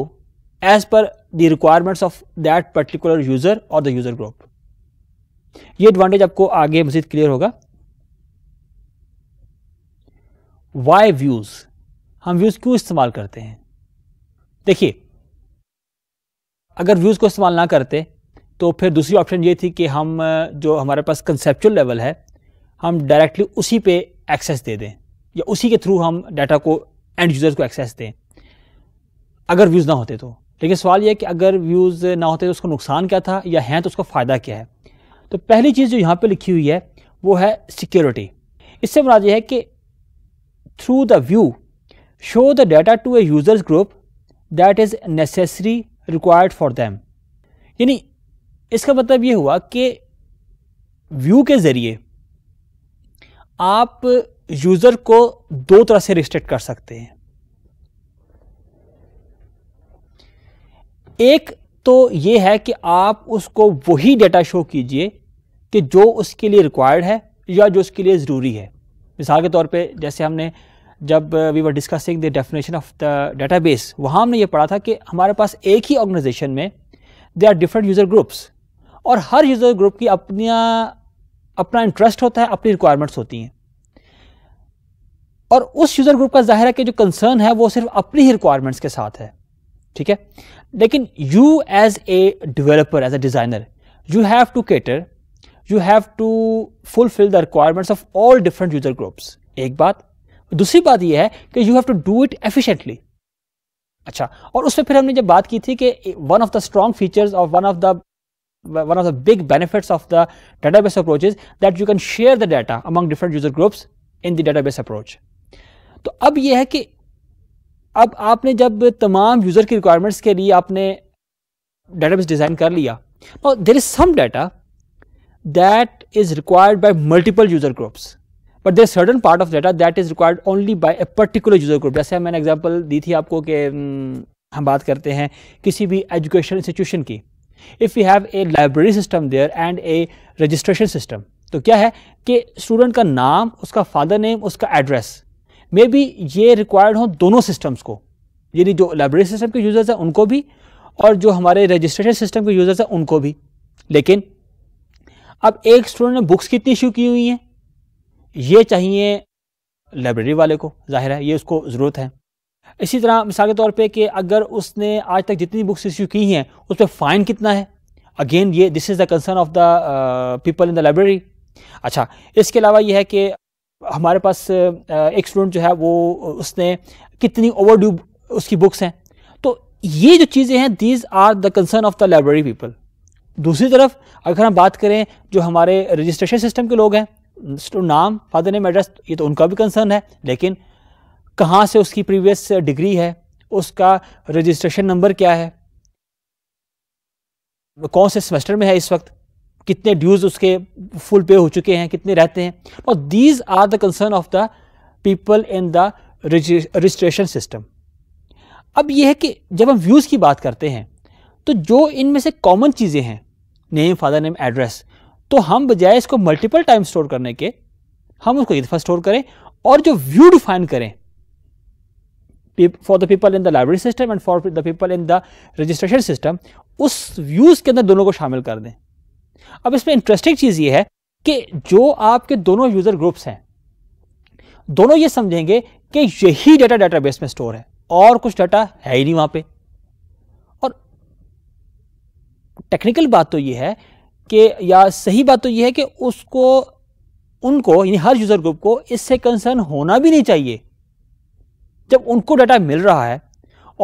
as per the requirements of that particular user और द यूज़र ग्रुप ये एडवांटेज आपको आगे मजीद क्लियर होगा वाई व्यूज़ हम व्यूज़ क्यों इस्तेमाल करते हैं देखिए अगर व्यूज़ को इस्तेमाल ना करते तो फिर दूसरी ऑप्शन ये थी कि हम जो हमारे पास कंसेप्चुअल लेवल है हम डायरेक्टली उसी पे एक्सेस दे दें या उसी के थ्रू हम डाटा को एंड यूज़र्स को एक्सेस दें अगर व्यूज़ ना होते तो लेकिन सवाल यह है कि अगर व्यूज़ ना होते तो उसका नुकसान क्या था या हैं तो उसका फ़ायदा क्या है तो पहली चीज़ जो यहाँ पर लिखी हुई है वो है सिक्योरिटी इससे मुराद यह है कि through the view show the data to a users group that is necessary required for them यानी इसका मतलब ये हुआ कि व्यू के ज़रिए आप यूज़र को दो तरह से रिस्ट्रिक्ट कर सकते हैं एक तो ये है कि आप उसको वही डेटा शो कीजिए कि जो उसके लिए रिक्वायर्ड है या जो उसके लिए ज़रूरी है मिसाल के तौर पे जैसे हमने जब we were discussing the definition of the database वहाँ हमने ये पढ़ा था कि हमारे पास एक ही ऑर्गेनाइजेशन में they are different user groups और हर यूज़र ग्रुप की अपना अपना इंटरेस्ट होता है अपनी रिक्वायरमेंट्स होती हैं और उस यूज़र ग्रुप का जाहिर है कि जो कंसर्न है वो सिर्फ अपनी ही रिक्वायरमेंट्स के साथ है ठीक है लेकिन you as a developer as a designer you have to cater you have to fulfil the requirements of all different user groups एक बात दूसरी बात यह है कि you have to do it efficiently अच्छा और उस पर फिर हमने जब बात की थी कि one of the strong features of one of the one of the big benefits of the database approach that you can share the data among different user groups in the the database तो अब यह है कि अब आपने जब तमाम user की रिक्वायरमेंट्स के लिए आपने डेटाबेस डिजाइन कर लिया there is some data that is required by multiple user groups but there certain part of data that is required only by a particular user group जैसे मैंने एग्जाम्पल दी थी आपको कि um, हम बात करते हैं किसी भी एजुकेशन इंस्टीट्यूशन की if you have a library system there and a registration system तो क्या है कि स्टूडेंट का नाम उसका फादर नेम उसका एड्रेस मे बी ये रिक्वायर्ड हो दोनों सिस्टम्स को यानी जो लाइब्रेरी सिस्टम के यूज़र्स हैं उनको भी और जो हमारे रजिस्ट्रेशन सिस्टम के यूज़र्स हैं उनको भी लेकिन अब एक स्टूडेंट ने बुक्स कितनी इशू की हुई हैं ये चाहिए लाइब्रेरी वाले को जाहिर है ये उसको ज़रूरत है इसी तरह मिसाल के तौर पे कि अगर उसने आज तक जितनी बुक्स इशू की हैं उस पर फ़ाइन कितना है अगेन ये this is the concern of the people in the library अच्छा इसके अलावा यह है कि हमारे पास uh, एक स्टूडेंट जो है वो उसने कितनी ड्यू उसकी बुक्स हैं तो ये जो चीज़ें हैं these are the concern of the library people दूसरी तरफ अगर हम बात करें जो हमारे रजिस्ट्रेशन सिस्टम के लोग हैं टू नाम फादर नेम एड्रेस ये तो उनका भी कंसर्न है लेकिन कहाँ से उसकी प्रीवियस डिग्री है उसका रजिस्ट्रेशन नंबर क्या है कौन से सेमेस्टर में है इस वक्त कितने ड्यूज उसके फुल पे हो चुके हैं कितने रहते हैं और these are the concern of the people in the registration system अब यह है कि जब हम व्यूज़ की बात करते हैं तो जो इनमें से कॉमन चीज़ें हैं नेम फादर नेम एड्रेस तो हम बजाय इसको मल्टीपल टाइम स्टोर करने के हम उसको एक दफा स्टोर करें और जो व्यू डिफाइन करें for the people in the library system and for the people in the registration system उस व्यूज के अंदर दोनों को शामिल कर दें अब इसमें इंटरेस्टिंग चीज ये है कि जो आपके दोनों यूजर ग्रुप्स हैं दोनों ये समझेंगे कि यही डाटा बेस में स्टोर है और कुछ डाटा है ही नहीं वहां पे और टेक्निकल बात तो ये है कि या सही बात तो यह है कि उसको उनको यानी हर यूज़र ग्रुप को इससे कंसर्न होना भी नहीं चाहिए जब उनको डाटा मिल रहा है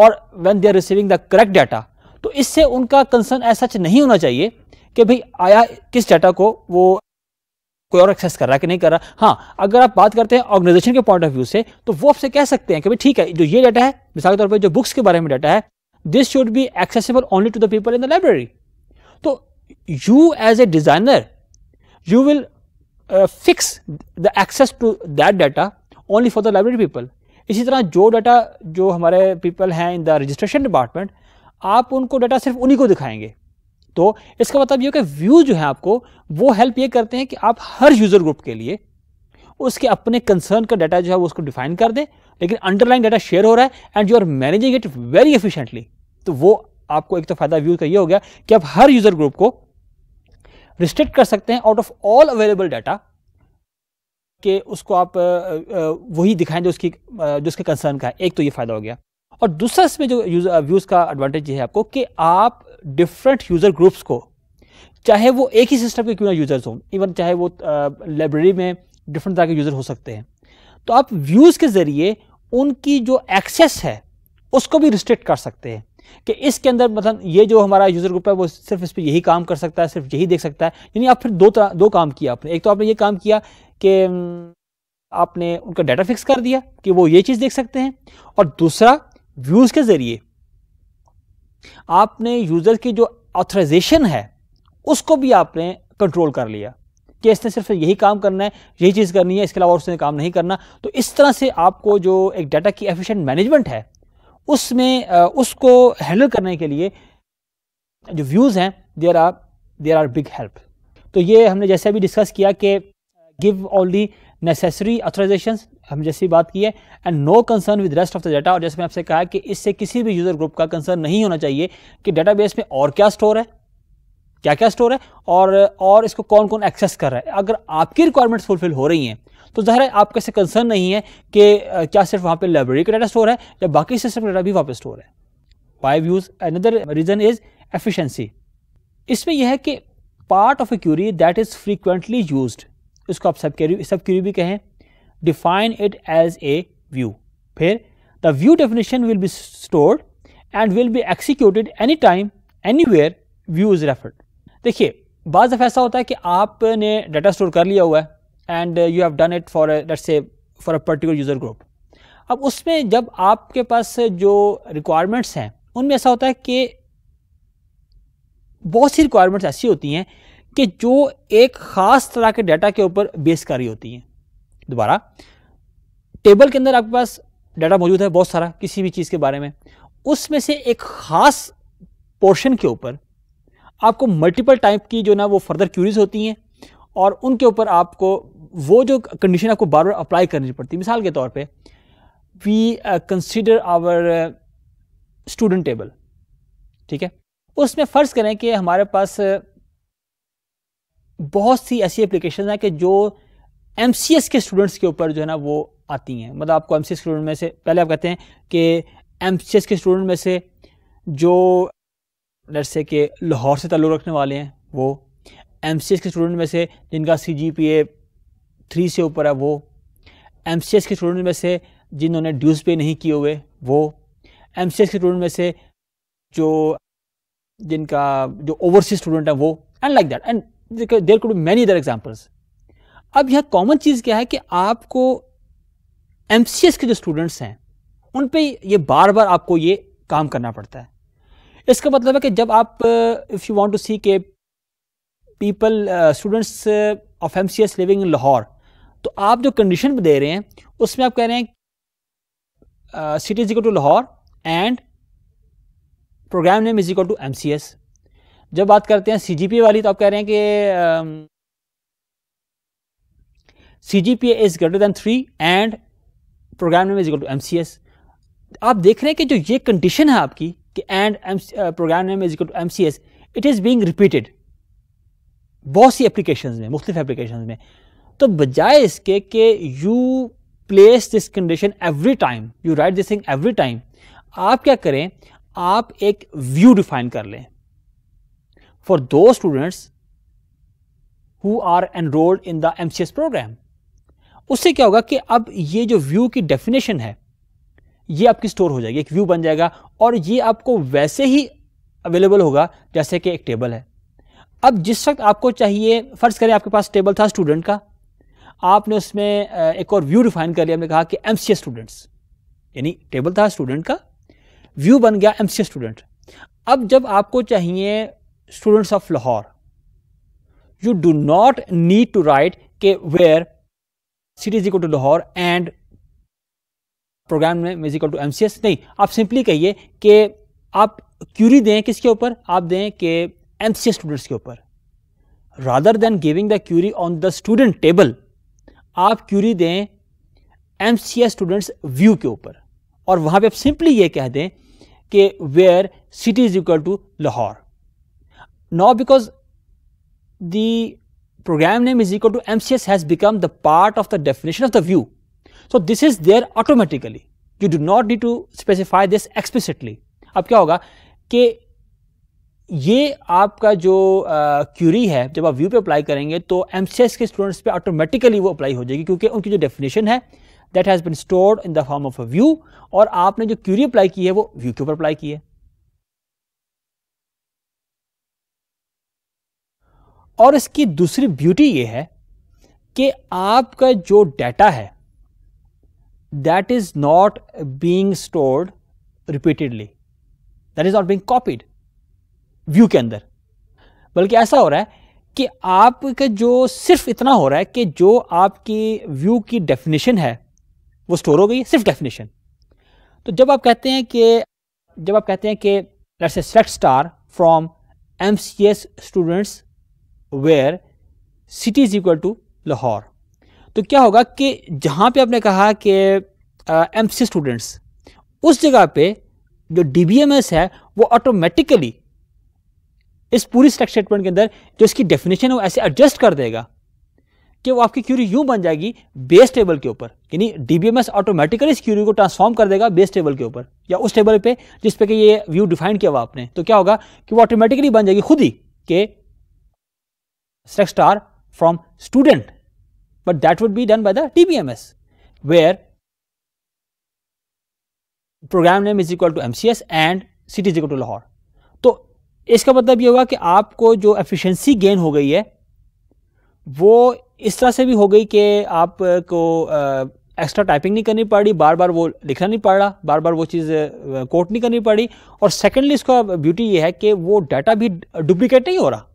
और when they are receiving the correct data तो इससे उनका कंसर्न ऐसा नहीं होना चाहिए कि भाई आया किस डाटा को वो कोई और एक्सेस कर रहा है कि नहीं कर रहा हाँ अगर आप बात करते हैं ऑर्गेनाइजेशन के पॉइंट ऑफ व्यू से तो वो आपसे कह सकते हैं कि भाई ठीक है जो ये डाटा है मिसाल के तौर पर जो बुक्स के बारे में डाटा है this should be accessible only to the people in the library तो you as a designer you will uh, fix the access to that data only for the library people इसी तरह जो data जो हमारे people हैं in the registration department आप उनको data सिर्फ उन्हीं को दिखाएंगे तो इसका मतलब ये कि व्यू जो है आपको वो हेल्प ये करते हैं कि आप हर यूज़र ग्रुप के लिए उसके अपने कंसर्न का डाटा जो है वो उसको डिफाइन कर दें लेकिन अंडरलाइन डाटा शेयर हो रहा है and you are managing it very efficiently तो वो आपको एक तो फ़ायदा व्यू का ये हो गया कि आप हर यूज़र ग्रुप को रिस्ट्रिक्ट कर सकते हैं out of all available data कि उसको आप वही दिखाएं जो उसकी जो उसके कंसर्न का है एक तो ये फ़ायदा हो गया और दूसरा इसमें जो व्यूज़ का एडवांटेज ये है आपको कि आप डिफरेंट यूज़र ग्रुप्स को चाहे वो एक ही सिस्टम के क्यों ना यूज़र्स हों इवन चाहे वो लाइब्रेरी में डिफरेंट तरह के यूज़र हो सकते हैं तो आप व्यूज़ के ज़रिए उनकी जो एक्सेस है उसको भी रिस्ट्रिक्ट कर सकते हैं कि इसके अंदर मतलब ये जो हमारा यूज़र ग्रुप है वो सिर्फ इस पर यही काम कर सकता है सिर्फ यही देख सकता है यानी आप फिर दो दो काम किया आपने एक तो आपने ये काम किया कि आपने उनका डाटा फिक्स कर दिया कि वो ये चीज़ देख सकते हैं और दूसरा व्यूज़ के ज़रिए आपने यूज़र की जो ऑथराइजेशन है उसको भी आपने कंट्रोल कर लिया कि इसने सिर्फ यही काम करना है यही चीज़ करनी है इसके अलावा उसने काम नहीं करना तो इस तरह से आपको जो एक डाटा की एफिशिएंट मैनेजमेंट है उसमें उसको हैंडल करने के लिए जो व्यूज़ हैं there are there are big help तो ये हमने जैसे अभी डिस्कस किया कि give all the necessary authorization हम जैसे बात की है and no concern with rest of the data और जैसे मैं आपसे कहा कि इससे किसी भी यूज़र ग्रुप का कंसर्न नहीं होना चाहिए कि बेस में और क्या स्टोर है क्या क्या स्टोर है और और इसको कौन कौन एक्सेस कर रहा है अगर आपकी रिक्वायरमेंट्स फुलफिल हो रही हैं तो ज़ाहिर है आपके से कंसर्न नहीं है कि क्या सिर्फ वहाँ पर लाइब्रेरी का डाटा स्टोर है या बाकी सिस्टम डाटा भी वहाँ पर स्टोर है why views another reason is efficiency इसमें यह है कि part of a query that is frequently use इसको आप सब क्यूरी सब क्यूरी भी कहें define it as a view फिर the view definition will be stored and will be executed any time anywhere view is referred देखिए बाज़ दफ़ा ऐसा होता है कि आपने डाटा स्टोर कर लिया हुआ है and you have done it for let's say for a particular user group अब उसमें जब आपके पास uh, जो रिक्वायरमेंट्स हैं उनमें ऐसा होता है कि बहुत सी रिक्वायरमेंट्स ऐसी होती हैं कि जो एक ख़ास तरह के डाटा के ऊपर बेस कर रही होती हैं दोबारा टेबल के अंदर आपके पास डाटा मौजूद है बहुत सारा किसी भी चीज़ के बारे में उसमें से एक ख़ास पोर्शन के ऊपर आपको मल्टीपल टाइप की जो ना वो फर्दर क्यूरीज होती हैं और उनके ऊपर आपको वो जो कंडीशन आपको बार बार अप्लाई करनी पड़ती है मिसाल के तौर पे we consider our student table ठीक है उसमें फ़र्ज़ करें कि हमारे पास बहुत सी ऐसी एप्लीकेशन हैं कि जो एम के स्टूडेंट्स के ऊपर जो है ना वो आती हैं मतलब आपको एम सी स्टूडेंट में से पहले आप कहते हैं कि एम के स्टूडेंट में से जो जैसे के कि लाहौर से ताल्लुक़ रखने वाले हैं वो एम के स्टूडेंट में से जिनका सी जी पी ए थ्री से ऊपर है वो एम के स्टूडेंट में से जिन्होंने ड्यूज़ पे नहीं किए हुए वो एम के स्टूडेंट में से जो जिनका जो ओवरसीज स्टूडेंट है वो and like that and there could many other examples अब यह कॉमन चीज़ क्या है कि आपको एम के जो स्टूडेंट्स हैं उन पर ये बार बार आपको ये काम करना पड़ता है इसका मतलब है कि जब आप if you want to see के people students of M C S living in Lahore तो आप जो कंडीशन दे रहे हैं उसमें आप कह रहे हैं city is equal to Lahore and program name is equal to M जब बात करते हैं सी वाली तो आप कह रहे हैं कि C G P is greater than three and program name is equal to M आप देख रहे हैं कि जो ये कंडीशन है आपकी कि and program name is equal to M C S it is being repeated बहुत सी एप्लीकेशन में मुख्तफ एप्लीकेशन में तो बजाय इसके कि you place this condition every time you write this thing every time आप क्या करें आप एक व्यू डिफाइन कर लें फॉर दो students who are enrolled in the M program उससे क्या होगा कि अब ये जो व्यू की डेफिनेशन है ये आपकी स्टोर हो जाएगी एक व्यू बन जाएगा और ये आपको वैसे ही अवेलेबल होगा जैसे कि एक टेबल है अब जिस वक्त आपको चाहिए फ़र्ज़ करें आपके पास टेबल था स्टूडेंट का आपने उसमें एक और व्यू डिफाइन कर लिया हमने कहा कि एम स्टूडेंट्स यानी टेबल था स्टूडेंट का व्यू बन गया एम स्टूडेंट अब जब आपको चाहिए students of Lahore you do not need to write के वेयर सिटी इजिकल equal to Lahore and program name equal to M नहीं आप सिंपली कहिए कि आप क्यूरी दें किसके ऊपर आप दें कि एम स्टूडेंट्स के ऊपर rather than giving the query on the student table आप क्यूरी दें M C S students view के ऊपर और वहाँ पे आप सिंपली ये कह दें कि where city is equal to Lahore no because the program name is equal to MCS has become the part of the definition of the view. So this is there automatically. You do not need to specify this explicitly. अब क्या होगा कि ये आपका जो Curie है जब आप व्यू पे अप्लाई करेंगे तो एम के स्टूडेंट्स पे ऑटोमेटिकली वो अप्लाई हो जाएगी क्योंकि उनकी जो डेफिनेशन है that has been stored in the form of a view और आपने जो क्यूरी अप्लाई की है वो व्यू के ऊपर अप्लाई की है और इसकी दूसरी ब्यूटी ये है कि आपका जो डाटा है that is not being stored repeatedly that is not being copied view के अंदर बल्कि ऐसा हो रहा है कि आपका जो सिर्फ इतना हो रहा है कि जो आपकी व्यू की डेफिनेशन है वो स्टोर हो गई सिर्फ डेफिनेशन तो जब आप कहते हैं कि जब आप कहते हैं कि let's a select star from M C S students where city is equal to Lahore तो क्या होगा कि जहां पे आपने कहा कि एम सी स्टूडेंट्स उस जगह पे जो डी बी एम एस है वो ऑटोमेटिकली इस पूरी स्टैक स्टेटमेंट के अंदर जो इसकी डेफिनेशन है वो ऐसे एडजस्ट कर देगा कि वो आपकी क्यूरी यूं बन जाएगी बेस टेबल के ऊपर यानी डीबीएमएस ऑटोमेटिकली इस क्यूरी को ट्रांसफॉर्म कर देगा बेस टेबल के ऊपर या उस टेबल पे जिस पे कि ये व्यू डिफाइन किया हुआ आपने तो क्या होगा कि वो ऑटोमेटिकली बन जाएगी खुद ही के star from student but that would be done by the DBMS where program name is equal to MCS and city is equal to Lahore इसका मतलब ये होगा कि आपको जो एफिशिएंसी गेन हो गई है वो इस तरह से भी हो गई कि आपको एक्स्ट्रा टाइपिंग नहीं करनी पड़ी बार बार वो लिखना नहीं पड़ा बार बार वो चीज़ कोट नहीं करनी पड़ी और सेकेंडली इसका ब्यूटी ये है कि वो डाटा भी डुप्लीकेट नहीं हो रहा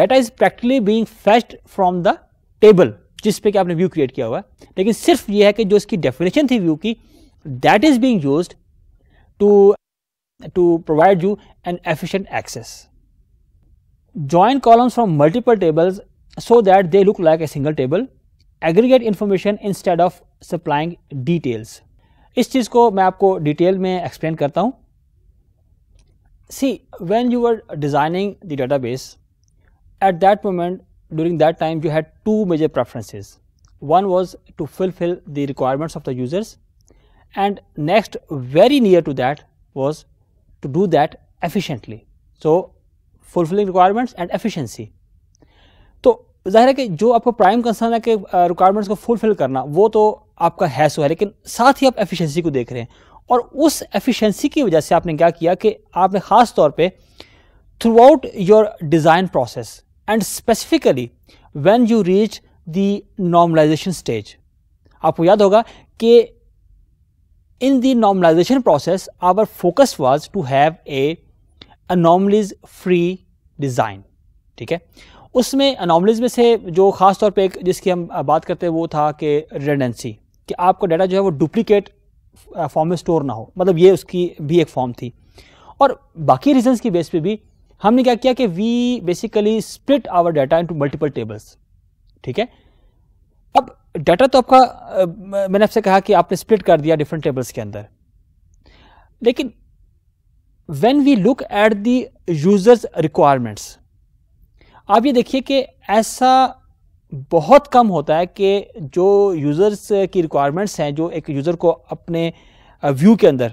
data is practically being fetched from the table जिस पे कि आपने व्यू क्रिएट किया हुआ है लेकिन सिर्फ ये है कि जो इसकी डेफिनेशन थी व्यू की that is being use to to provide you an efficient access. Join columns from multiple tables so that they look like a single table. Aggregate information instead of supplying details. इस चीज़ को मैं आपको detail में explain करता हूँ see when you are designing the database at during that time you had two major preferences. One was to fulfill the requirements of the users and next very near to that was to do that efficiently. So fulfilling requirements and efficiency. तो जाहिर है कि जो आपका prime concern है कि requirements को fulfil करना वो तो आपका है सो है लेकिन साथ ही आप एफिशिएंसी को देख रहे हैं और उस एफिशिएंसी की वजह से आपने क्या किया कि आपने ख़ास तौर पे throughout your design process and specifically when you reach the normalization stage आपको याद होगा कि in the normalization process our focus was to have a anomalies free design ठीक है उसमें अनोमलीज में से जो खास तौर पे जिसकी हम बात करते हैं वो था कि रिडेंडेंसी कि आपका डाटा जो है वो डुप्लीकेट फॉर्म में स्टोर ना हो मतलब ये उसकी भी एक फॉर्म थी और बाकी रीजंस की बेस पे भी हमने क्या किया कि we basically split our data into multiple tables ठीक है डाटा तो आपका मैंने आपसे कहा कि आपने स्प्लिट कर दिया डिफरेंट टेबल्स के अंदर लेकिन when we look at the users requirements आप ये देखिए कि ऐसा बहुत कम होता है कि जो यूज़र्स की रिक्वायरमेंट्स हैं जो एक यूज़र को अपने व्यू के अंदर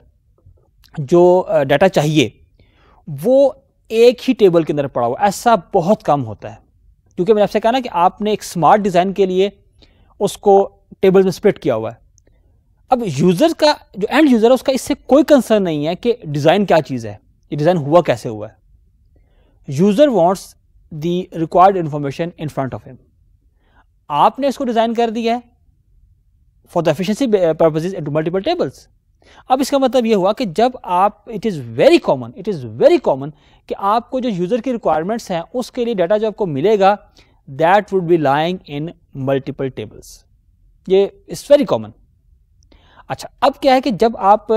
जो डाटा चाहिए वो एक ही टेबल के अंदर पड़ा हुआ ऐसा बहुत कम होता है क्योंकि मैंने आपसे कहा ना कि आपने एक स्मार्ट डिज़ाइन के लिए उसको टेबल में स्प्लिट किया हुआ है अब यूज़र का जो एंड यूज़र है उसका इससे कोई कंसर्न नहीं है कि डिज़ाइन क्या चीज़ है ये डिज़ाइन हुआ कैसे हुआ है user wants the required information in front of him आपने इसको डिज़ाइन कर दिया है for the efficiency purposes to multiple tables अब इसका मतलब यह हुआ कि जब आप it is very common it is very common कि आपको जो यूज़र की रिक्वायरमेंट्स हैं उसके लिए डाटा जो आपको मिलेगा that would be lying in multiple tables ये इज़ वेरी कॉमन अच्छा अब क्या है कि जब आप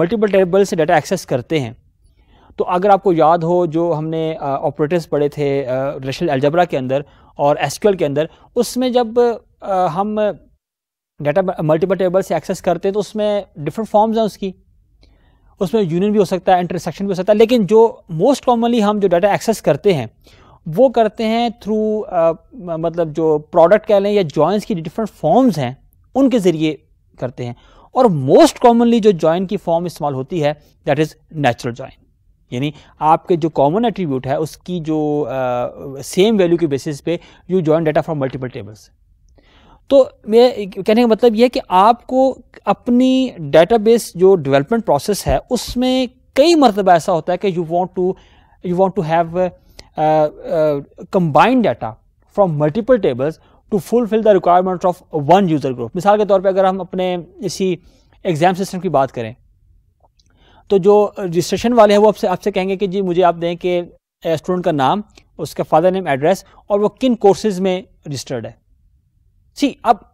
मल्टीपल टेबल से डाटा एक्सेस करते हैं तो अगर आपको याद हो जो हमने ऑपरेटर्स पढ़े थे रेशल एल्जबरा के अंदर और एसक्यूएल के अंदर उसमें जब आ, हम डाटा मल्टीपल टेबल से एक्सेस करते हैं तो उसमें डिफरेंट फॉर्म्स हैं उसकी उसमें यूनियन भी हो सकता है इंटरसेक्शन भी हो सकता है लेकिन जो मोस्ट कॉमनली हम जो डाटा एक्सेस करते हैं वो करते हैं थ्रू मतलब जो प्रोडक्ट कह लें या जॉइंट्स की डिफरेंट फॉर्म्स हैं उनके ज़रिए करते हैं और मोस्ट कॉमनली जो जॉइंट की फॉर्म इस्तेमाल होती है दैट इज़ नेचुरल जॉइन यानी आपके जो कॉमन एट्रीब्यूट है उसकी जो सेम वैल्यू के बेसिस पे you join data from multiple tables तो मैं कहने का मतलब यह है कि आपको अपनी डेटाबेस जो डेवलपमेंट प्रोसेस है उसमें कई मरतबा ऐसा होता है कि you want to you want to have combine data from multiple tables to fulfil the requirements of one user group मिसाल के तौर पे अगर हम अपने इसी एग्ज़ाम सिस्टम की बात करें तो जो रजिस्ट्रेशन वाले हैं वो आपसे आपसे कहेंगे कि जी मुझे आप दें कि स्टूडेंट uh, का नाम उसका फादर नेम एड्रेस और वो किन कोर्सेज में रजिस्टर्ड है सी अब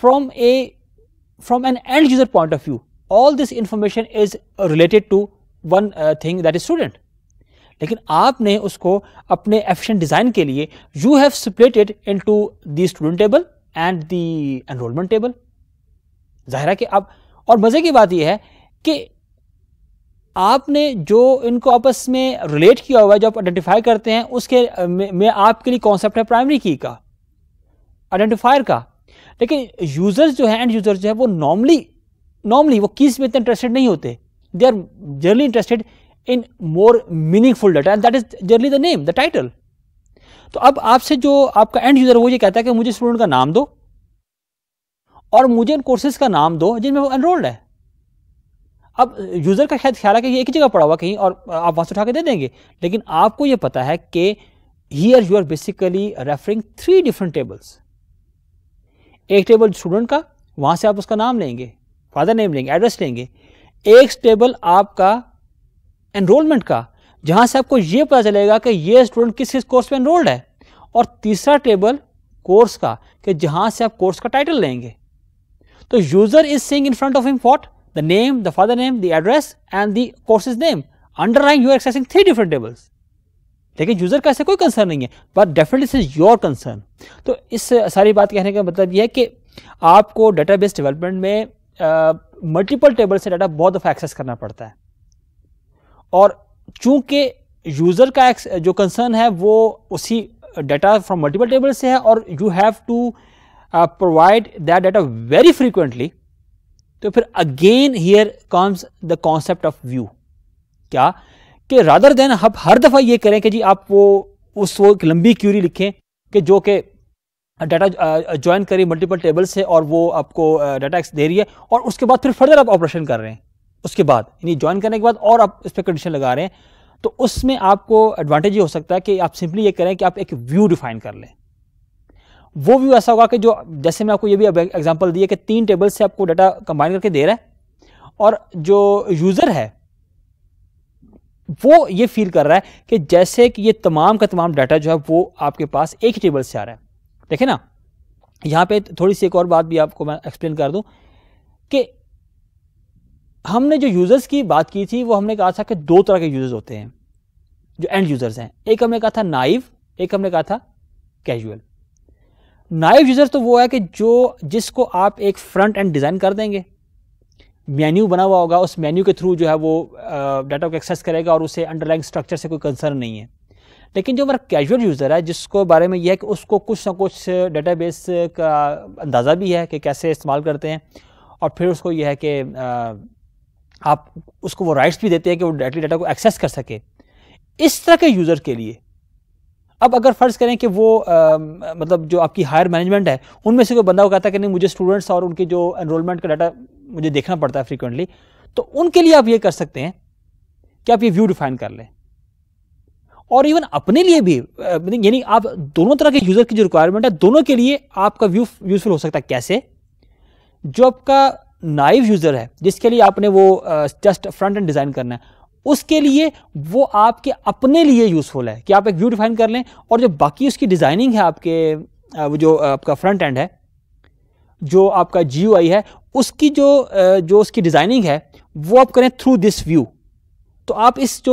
from a from an end user point of view all this information is related to one uh, thing that is student लेकिन आपने उसको अपने एफिशिएंट डिज़ाइन के लिए you have splitted into the student table and the enrolment table जाहिर है कि आप और मज़े की बात यह है कि आपने जो इनको आपस में रिलेट किया हुआ है जो आप आइडेंटिफाई करते हैं उसके में आपके लिए कॉन्सेप्ट है प्राइमरी की का आइडेंटिफायर का लेकिन यूज़र्स जो है एंड यूज़र्स जो है वो नॉर्मली नॉर्मली वो कीज में इतने इंटरेस्टेड नहीं होते they are generally interested in more meaningful data and that is generally the name the title तो अब आपसे जो आपका एंड यूजर वो ये कहता है कि मुझे स्टूडेंट का नाम दो और मुझे उन कोर्सेज का नाम दो जिनमें वो एनरोल्ड है अब यूज़र का शायद ख्याल है कि ये एक जगह पड़ा हुआ कहीं और आप वहां से उठा के दे देंगे लेकिन आपको ये पता है कि here you are basically referring three different tables एक टेबल स्टूडेंट का वहां से आप उसका नाम लेंगे फादर नेम लेंगे एड्रेस लेंगे एक टेबल आपका एनरोलमेंट का जहाँ से आपको ये पता चलेगा कि ये स्टूडेंट किस किस कोर्स में एनरोल्ड है और तीसरा टेबल कोर्स का कि जहाँ से आप कोर्स का टाइटल लेंगे तो user is seeing in front of him what the name, the father name, the address and the course's name. Underlying you are accessing three different tables लेकिन यूजर का ऐसा कोई कंसर्न नहीं है but definitely is your concern तो इस सारी बात कहने का मतलब यह है कि आपको डेटाबेस डेवलपमेंट में मल्टीपल टेबल से डाटा बहुत दफ़ा एक्सेस करना पड़ता है और चूंकि यूज़र का जो कंसर्न है वो उसी डाटा फ्रॉम मल्टीपल टेबल से है और you have to provide that data very frequently तो फिर again here comes the concept of view क्या कि रादर देन हम हर दफ़ा ये करें कि जी आप वो उस वो एक लंबी क्यूरी लिखें कि जो कि डाटा ज्वाइन करें मल्टीपल टेबल से और वो आपको डाटा uh, एक्स दे रही है और उसके बाद फिर फर्दर आप ऑपरेशन कर रहे हैं उसके बाद यानी ज्वाइन करने के बाद और आप इस पर कंडीशन लगा रहे हैं तो उसमें आपको एडवांटेज ये हो सकता है कि आप सिंपली ये करें कि आप एक व्यू डिफाइन कर लें वो व्यू ऐसा होगा कि जो जैसे मैं आपको ये भी एग्जाम्पल दिया कि तीन टेबल से आपको डाटा कंबाइन करके दे रहा है और जो यूज़र है वो ये फील कर रहा है कि जैसे कि ये तमाम का तमाम डाटा जो है वो आपके पास एक ही टेबल से आ रहा है देखे ना यहाँ पे थोड़ी सी एक और बात भी आपको मैं एक्सप्लेन कर दूँ कि हमने जो यूज़र्स की बात की थी वो हमने कहा था कि दो तरह के यूज़र्स होते हैं जो एंड यूज़र्स हैं एक हमने कहा था नाइव एक हमने कहा था कैजुअल नाइव यूज़र्स तो वो है कि जो जिसको आप एक फ्रंट एंड डिज़ाइन कर देंगे मेन्यू बना हुआ होगा उस मेन्यू के थ्रू जो है वो डाटा को एक्सेस करेगा और उसे अंडरलाइन स्ट्रक्चर से कोई कंसर्न नहीं है लेकिन जो हमारा कैजुअल यूज़र है जिसको बारे में यह है कि उसको कुछ ना कुछ डेटाबेस का अंदाज़ा भी है कि कैसे इस्तेमाल करते हैं और फिर उसको यह है कि आप उसको वो राइट्स भी देते हैं कि वो डायरेक्टली डाटा को एक्सेस कर सके इस तरह के यूज़र के लिए अब अगर फ़र्ज़ करें कि वो आ, मतलब जो आपकी हायर मैनेजमेंट है उनमें से कोई बंदा वो कहता है कि नहीं मुझे स्टूडेंट्स और उनके जो एनरोलमेंट का डाटा मुझे देखना पड़ता है फ्रिक्वेंटली तो उनके लिए आप ये कर सकते हैं कि आप ये व्यू डिफाइन कर लें और इवन अपने लिए भी मतलब यानी आप दोनों तरह के यूज़र की जो रिक्वायरमेंट है दोनों के लिए आपका व्यू यूज़फुल हो सकता है कैसे जो आपका नाइव यूज़र है जिसके लिए आपने वो जस्ट फ्रंट एंड डिज़ाइन करना है उसके लिए वो आपके अपने लिए यूज़फुल है कि आप एक व्यू डिफाइन कर लें और जो बाकी उसकी डिज़ाइनिंग है आपके वो जो आपका फ्रंट एंड है जो आपका जी है उसकी जो जो उसकी डिज़ाइनिंग है वो आप करें थ्रू दिस व्यू तो आप इस जो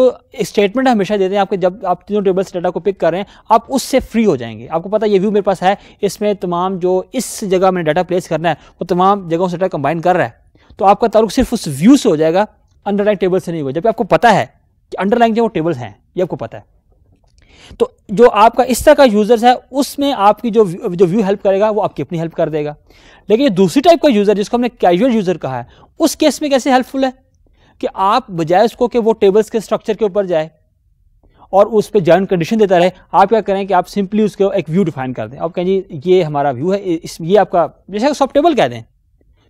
स्टेटमेंट हमेशा देते हैं आपके जब आप तीनों टेबल्स डाटा को पिक कर रहे हैं आप उससे फ्री हो जाएंगे आपको पता ये व्यू मेरे पास है इसमें तमाम जो इस जगह मैंने डाटा प्लेस करना है वो तमाम जगहों से डाटा कंबाइन कर रहा है तो आपका तारुक सिर्फ उस व्यू से हो जाएगा अंडरलाइन टेबल से नहीं होगा जबकि आपको पता है कि अंडरलाइन जो टेबल्स हैं ये आपको पता है तो जो आपका इस तरह का यूज़र्स है उसमें आपकी जो जो व्यू हेल्प करेगा वो आपकी अपनी हेल्प कर देगा लेकिन दूसरी टाइप का यूज़र जिसको हमने कैजुअल यूज़र कहा है उस केस में कैसे हेल्पफुल है कि आप बजाय उसको कि वो टेबल्स के स्ट्रक्चर के ऊपर जाए और उस पर जॉइंट कंडीशन देता रहे आप क्या करें कि आप सिंपली उसके एक व्यू डिफाइन कर दें आप कहें जी ये हमारा व्यू है इस ये आपका जैसे सॉफ्ट टेबल कह दें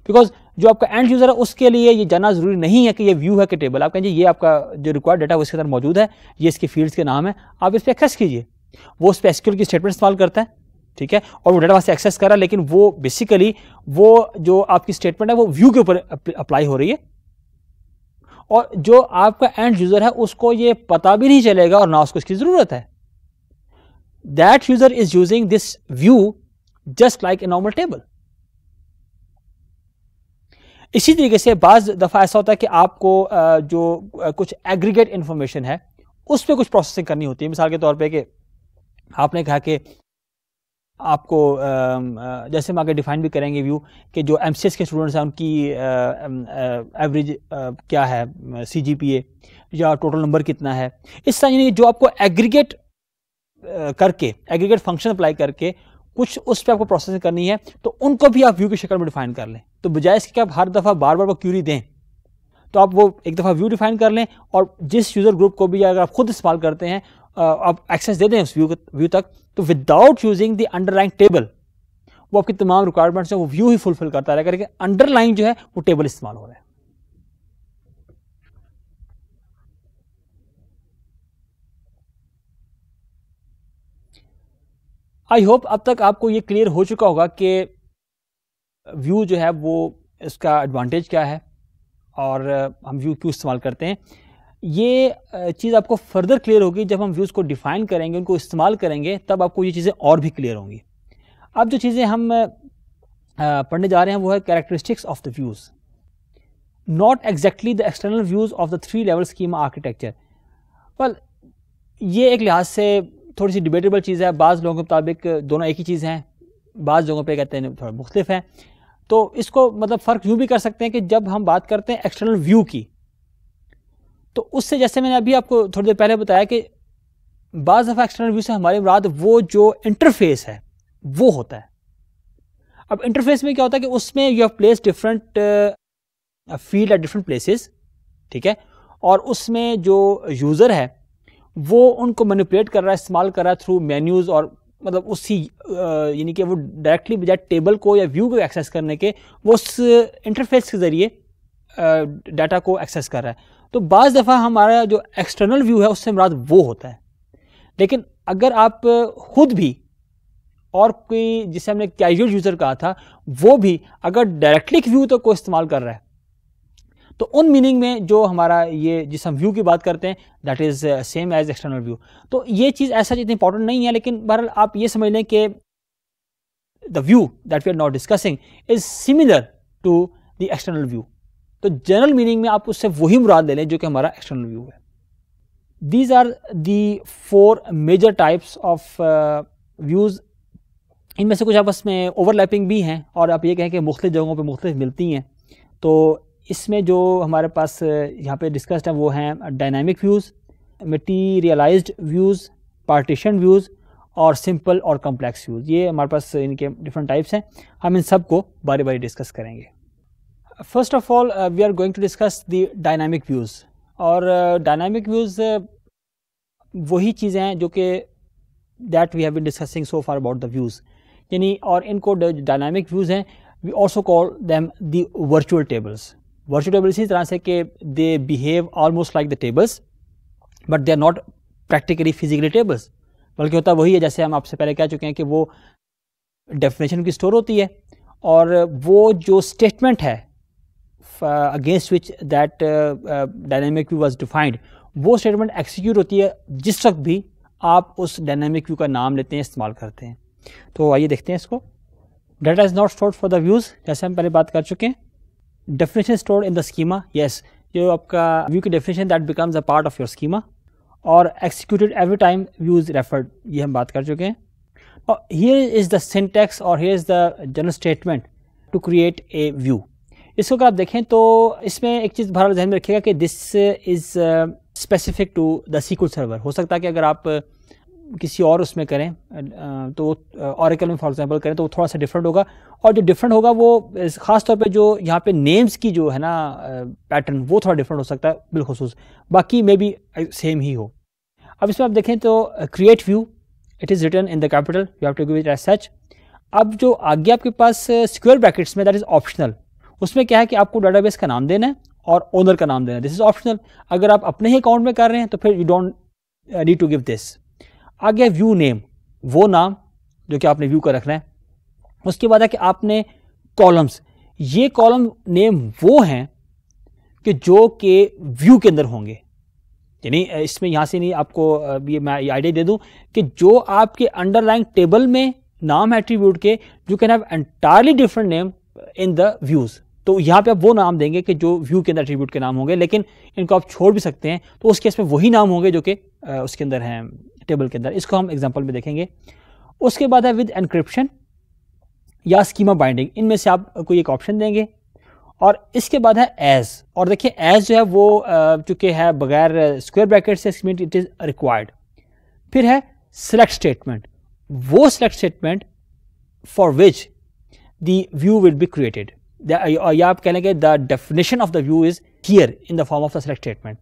बिकॉज जो आपका एंड यूज़र है उसके लिए ये जाना ज़रूरी नहीं है कि ये व्यू है कि टेबल आप कहें जी ये आपका जो रिक्वायर्ड डाटा वो उसके अंदर मौजूद है ये इसके फील्ड्स के नाम है आप इस पर एक्सेस कीजिए वो उस पर की स्टेटमेंट इस्तेमाल करता है ठीक है और वो डाटा वहाँ से एक्सेस कर रहा है लेकिन वो बेसिकली वो जो आपकी स्टेटमेंट है वो व्यू के ऊपर अप्लाई हो रही है और जो आपका एंड यूज़र है उसको ये पता भी नहीं चलेगा और ना उसको इसकी ज़रूरत है that user is using this view just like a normal table इसी तरीके से बाज़ दफ़ा ऐसा होता है कि आपको जो कुछ एग्रीगेट इंफॉर्मेशन है उस पर कुछ प्रोसेसिंग करनी होती है मिसाल के तौर पर आपने कहा कि आपको जैसे हम आगे डिफाइन भी करेंगे व्यू कि जो एम के स्टूडेंट्स हैं उनकी एवरेज क्या है सी जी पी ए या टोटल नंबर कितना है इस तरह यानी जो आपको एग्रीगेट करके एग्रीगेट फंक्शन अप्लाई करके कुछ उस पर आपको प्रोसेसिंग करनी है तो उनको भी आप व्यू की शक्ल में डिफाइन कर लें तो बजाय इसके आप हर दफ़ा बार बार वो क्यूरी दें तो आप वो एक दफ़ा व्यू डिफाइन कर लें और जिस यूज़र ग्रुप को भी अगर आप खुद इस्तेमाल करते हैं आप एक्सेस दे दें उस व्यू व्यू तक तो without using the underline table वो आपकी तमाम रिक्वायरमेंट्स हैं वो व्यू ही फुलफिल करता रहेगा लेकिन अंडरलाइन जो है वो टेबल इस्तेमाल हो रहा है आई होप अब तक आपको ये क्लियर हो चुका होगा कि व्यू जो है वो इसका एडवांटेज क्या है और हम व्यू क्यों इस्तेमाल करते हैं ये चीज़ आपको फर्दर क्लियर होगी जब हम व्यूज़ को डिफ़ाइन करेंगे उनको इस्तेमाल करेंगे तब आपको ये चीज़ें और भी क्लियर होंगी अब जो चीज़ें हम पढ़ने जा रहे हैं वो है characteristics of the views not exactly the external views of the three level schema architecture वल ये एक लिहाज से थोड़ी सी डिबेटेबल चीज़ है बाज़ लोगों के मुताबिक दोनों एक ही चीज़ हैं बाज़ लोगों पर कहते हैं थोड़ा मुख्तफ है तो इसको मतलब फ़र्क यूं भी कर सकते हैं कि जब हम बात करते हैं एक्सटर्नल व्यू की तो उससे जैसे मैंने अभी आपको थोड़ी देर पहले बताया कि बाज़ दफ़ा एक्सटर्नल व्यू से हमारी मुराद वो जो इंटरफेस है वो होता है अब इंटरफेस में क्या होता है कि उसमें you have place different field at different places ठीक है और उसमें जो यूज़र है वो उनको मैनिपुलेट कर रहा है इस्तेमाल कर रहा है थ्रू मेन्यूज़ और मतलब उसी यानी कि वो डायरेक्टली बजाय टेबल को या व्यू को एक्सेस करने के वो उस इंटरफेस के ज़रिए डाटा को एक्सेस कर रहा है तो बज़ दफ़ा हमारा जो एक्सटर्नल व्यू है उससे मुराद वो होता है लेकिन अगर आप खुद भी और कोई जिसे हमने कैजुअल यूज़र कहा था वो भी अगर डायरेक्टली व्यू तो को इस्तेमाल कर रहा है तो उन मीनिंग में जो हमारा ये जिस हम व्यू की बात करते हैं that is same as external view तो ये चीज़ ऐसा इतनी इंपॉर्टेंट नहीं है लेकिन बहरहाल आप ये समझ लें कि the view that we are not discussing is similar to the external view तो जनरल मीनिंग में आप उससे वही मुराद ले लें जो कि हमारा एक्सटर्नल व्यू है these are the four major types of views इनमें से कुछ आपस में ओवरलैपिंग भी हैं और आप ये कहें कि मुख्तु जगहों पर मुख्तलिफ मिलती हैं तो इसमें जो हमारे पास यहाँ पे डिस्कस्ड है वो हैं dynamic views materialized views partition views और सिंपल और कम्प्लेक्स व्यूज़ ये हमारे पास इनके डिफरेंट टाइप्स हैं हम इन सब को बारी बारी डिस्कस करेंगे first of all we are going to discuss the dynamic views और डायनामिक व्यूज़ वही चीज़ें हैं जो कि that we have been discussing so far about the views यानी और इनको डायनामिक व्यूज़ हैं we also call them the virtual tables virtual table इसी तरह से कि they behave almost like the tables but they are not practically physically tables बल्कि होता वही है जैसे हम आपसे पहले कह चुके हैं कि वो डेफिनेशन की स्टोर होती है और वो जो स्टेटमेंट है against which that dynamic view was defined वो स्टेटमेंट एक्सिक्यूट होती है जिस वक्त भी आप उस डायनेमिक व्यू का नाम लेते हैं इस्तेमाल करते हैं तो आइए देखते हैं इसको data is not stored for the views जैसे हम पहले बात कर चुके हैं definition store in the schema yes जो आपका व्यू की definition that becomes a part of your schema और executed every time views is referred ये हम बात कर चुके हैं और हियर इज़ द सिंटेक्स और here is the general statement to create a view इसको अगर आप देखें तो इसमें एक चीज़ भारत ध्यान में रखिएगा कि this is specific to the sequel server हो सकता है कि अगर आप किसी और उसमें करें तो ऑरिकल में फॉर एग्जांपल करें तो वो थोड़ा सा डिफरेंट होगा और जो डिफरेंट होगा वो ख़ास तौर पे जो यहाँ पे नेम्स की जो है ना पैटर्न वो थोड़ा डिफरेंट हो सकता है बिलखसूस बाकी मे बी सेम ही हो अब इसमें आप देखें तो create view it is written in the capital you have to give it as such अब जो आगे आपके पास स्क्वेयर ब्रैकेट्स में दैट इज़ ऑप्शनल उसमें क्या है कि आपको डाटाबेस का नाम देना है और ओनर का नाम देना है दिस इज़ ऑप्शनल अगर आप अपने ही अकाउंट में कर रहे हैं तो फिर you don't need to give this आ गया व्यू नेम वो नाम जो कि आपने व्यू का रखना है उसके बाद है कि आपने कॉलम्स ये कॉलम नेम वो हैं कि जो के व्यू के अंदर होंगे यानी इसमें यहां से नहीं आपको ये मैं आइडिया दे दूं कि जो आपके अंडरलाइन टेबल में नाम एट्रीब्यूट के you can have entirely different name in the views तो यहां पे आप वो नाम देंगे कि जो व्यू के अंदर एट्रीब्यूट के नाम होंगे लेकिन इनको आप छोड़ भी सकते हैं तो उसके इसमें वही नाम होंगे जो कि उसके अंदर हैं टेबल के अंदर इसको हम एग्जाम्पल में देखेंगे उसके बाद है विद एनक्रिप्शन या स्कीमा बाइंडिंग इनमें से आप कोई एक ऑप्शन देंगे और इसके बाद है एज और देखिए एज जो है वो चूँकि है बगैर स्क्वायर ब्रैकेट से इट इज़ रिक्वायर्ड फिर है सिलेक्ट स्टेटमेंट वो select statement for which the view will be created या आप कह लेंगे the definition of the view is here in the form of the select statement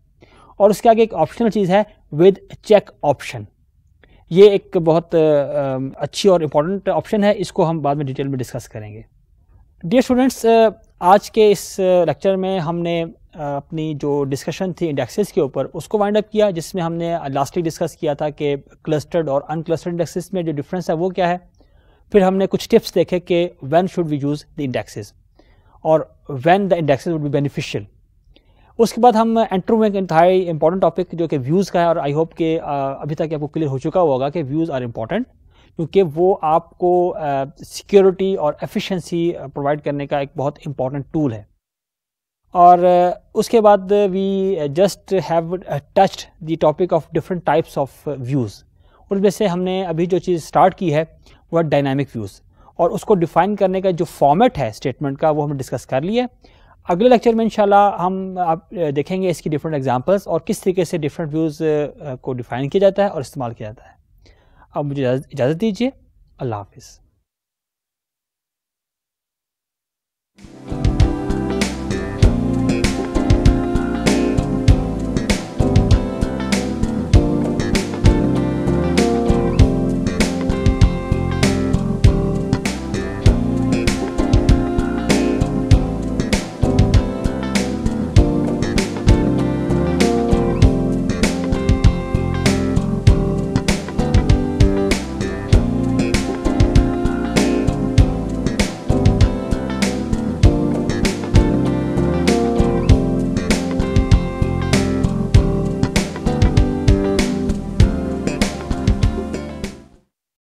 और उसके आगे एक ऑप्शनल चीज़ है विद चेक ऑप्शन ये एक बहुत अच्छी और इम्पॉर्टेंट ऑप्शन है इसको हम बाद में डिटेल में डिस्कस करेंगे डियर स्टूडेंट्स आज के इस लेक्चर में हमने अपनी जो डिस्कशन थी इंडेक्सेस के ऊपर उसको वाइंड अप किया जिसमें हमने लास्टली डिस्कस किया था कि क्लस्टर्ड और अनक्लस्टर्ड इंडेक्सेस में जो डिफरेंस है वो क्या है फिर हमने कुछ टिप्स देखे कि when should we use the indexes और when the indexes would be beneficial उसके बाद हम एंट्रो में था इंपॉर्टेंट टॉपिक जो कि व्यूज़ का है और आई होप कि uh, अभी तक आपको क्लियर हो चुका होगा कि व्यूज़ आर इम्पॉर्टेंट क्योंकि वो आपको सिक्योरिटी uh, और एफिशिएंसी प्रोवाइड uh, करने का एक बहुत इम्पॉर्टेंट टूल है और उसके बाद we just have touched the topic of different types of views उनमें से हमने अभी जो चीज़ स्टार्ट की है वह डायनामिक व्यूज़ और उसको डिफाइन करने का जो फॉर्मेट है स्टेटमेंट का वो हमने डिस्कस कर लिया है अगले लेक्चर में इंशाल्लाह हम आप देखेंगे इसकी डिफरेंट एग्जांपल्स और किस तरीके से डिफरेंट व्यूज़ को डिफ़ाइन किया जाता है और इस्तेमाल किया जाता है अब मुझे इजाज़त दीजिए अल्लाह हाफिज़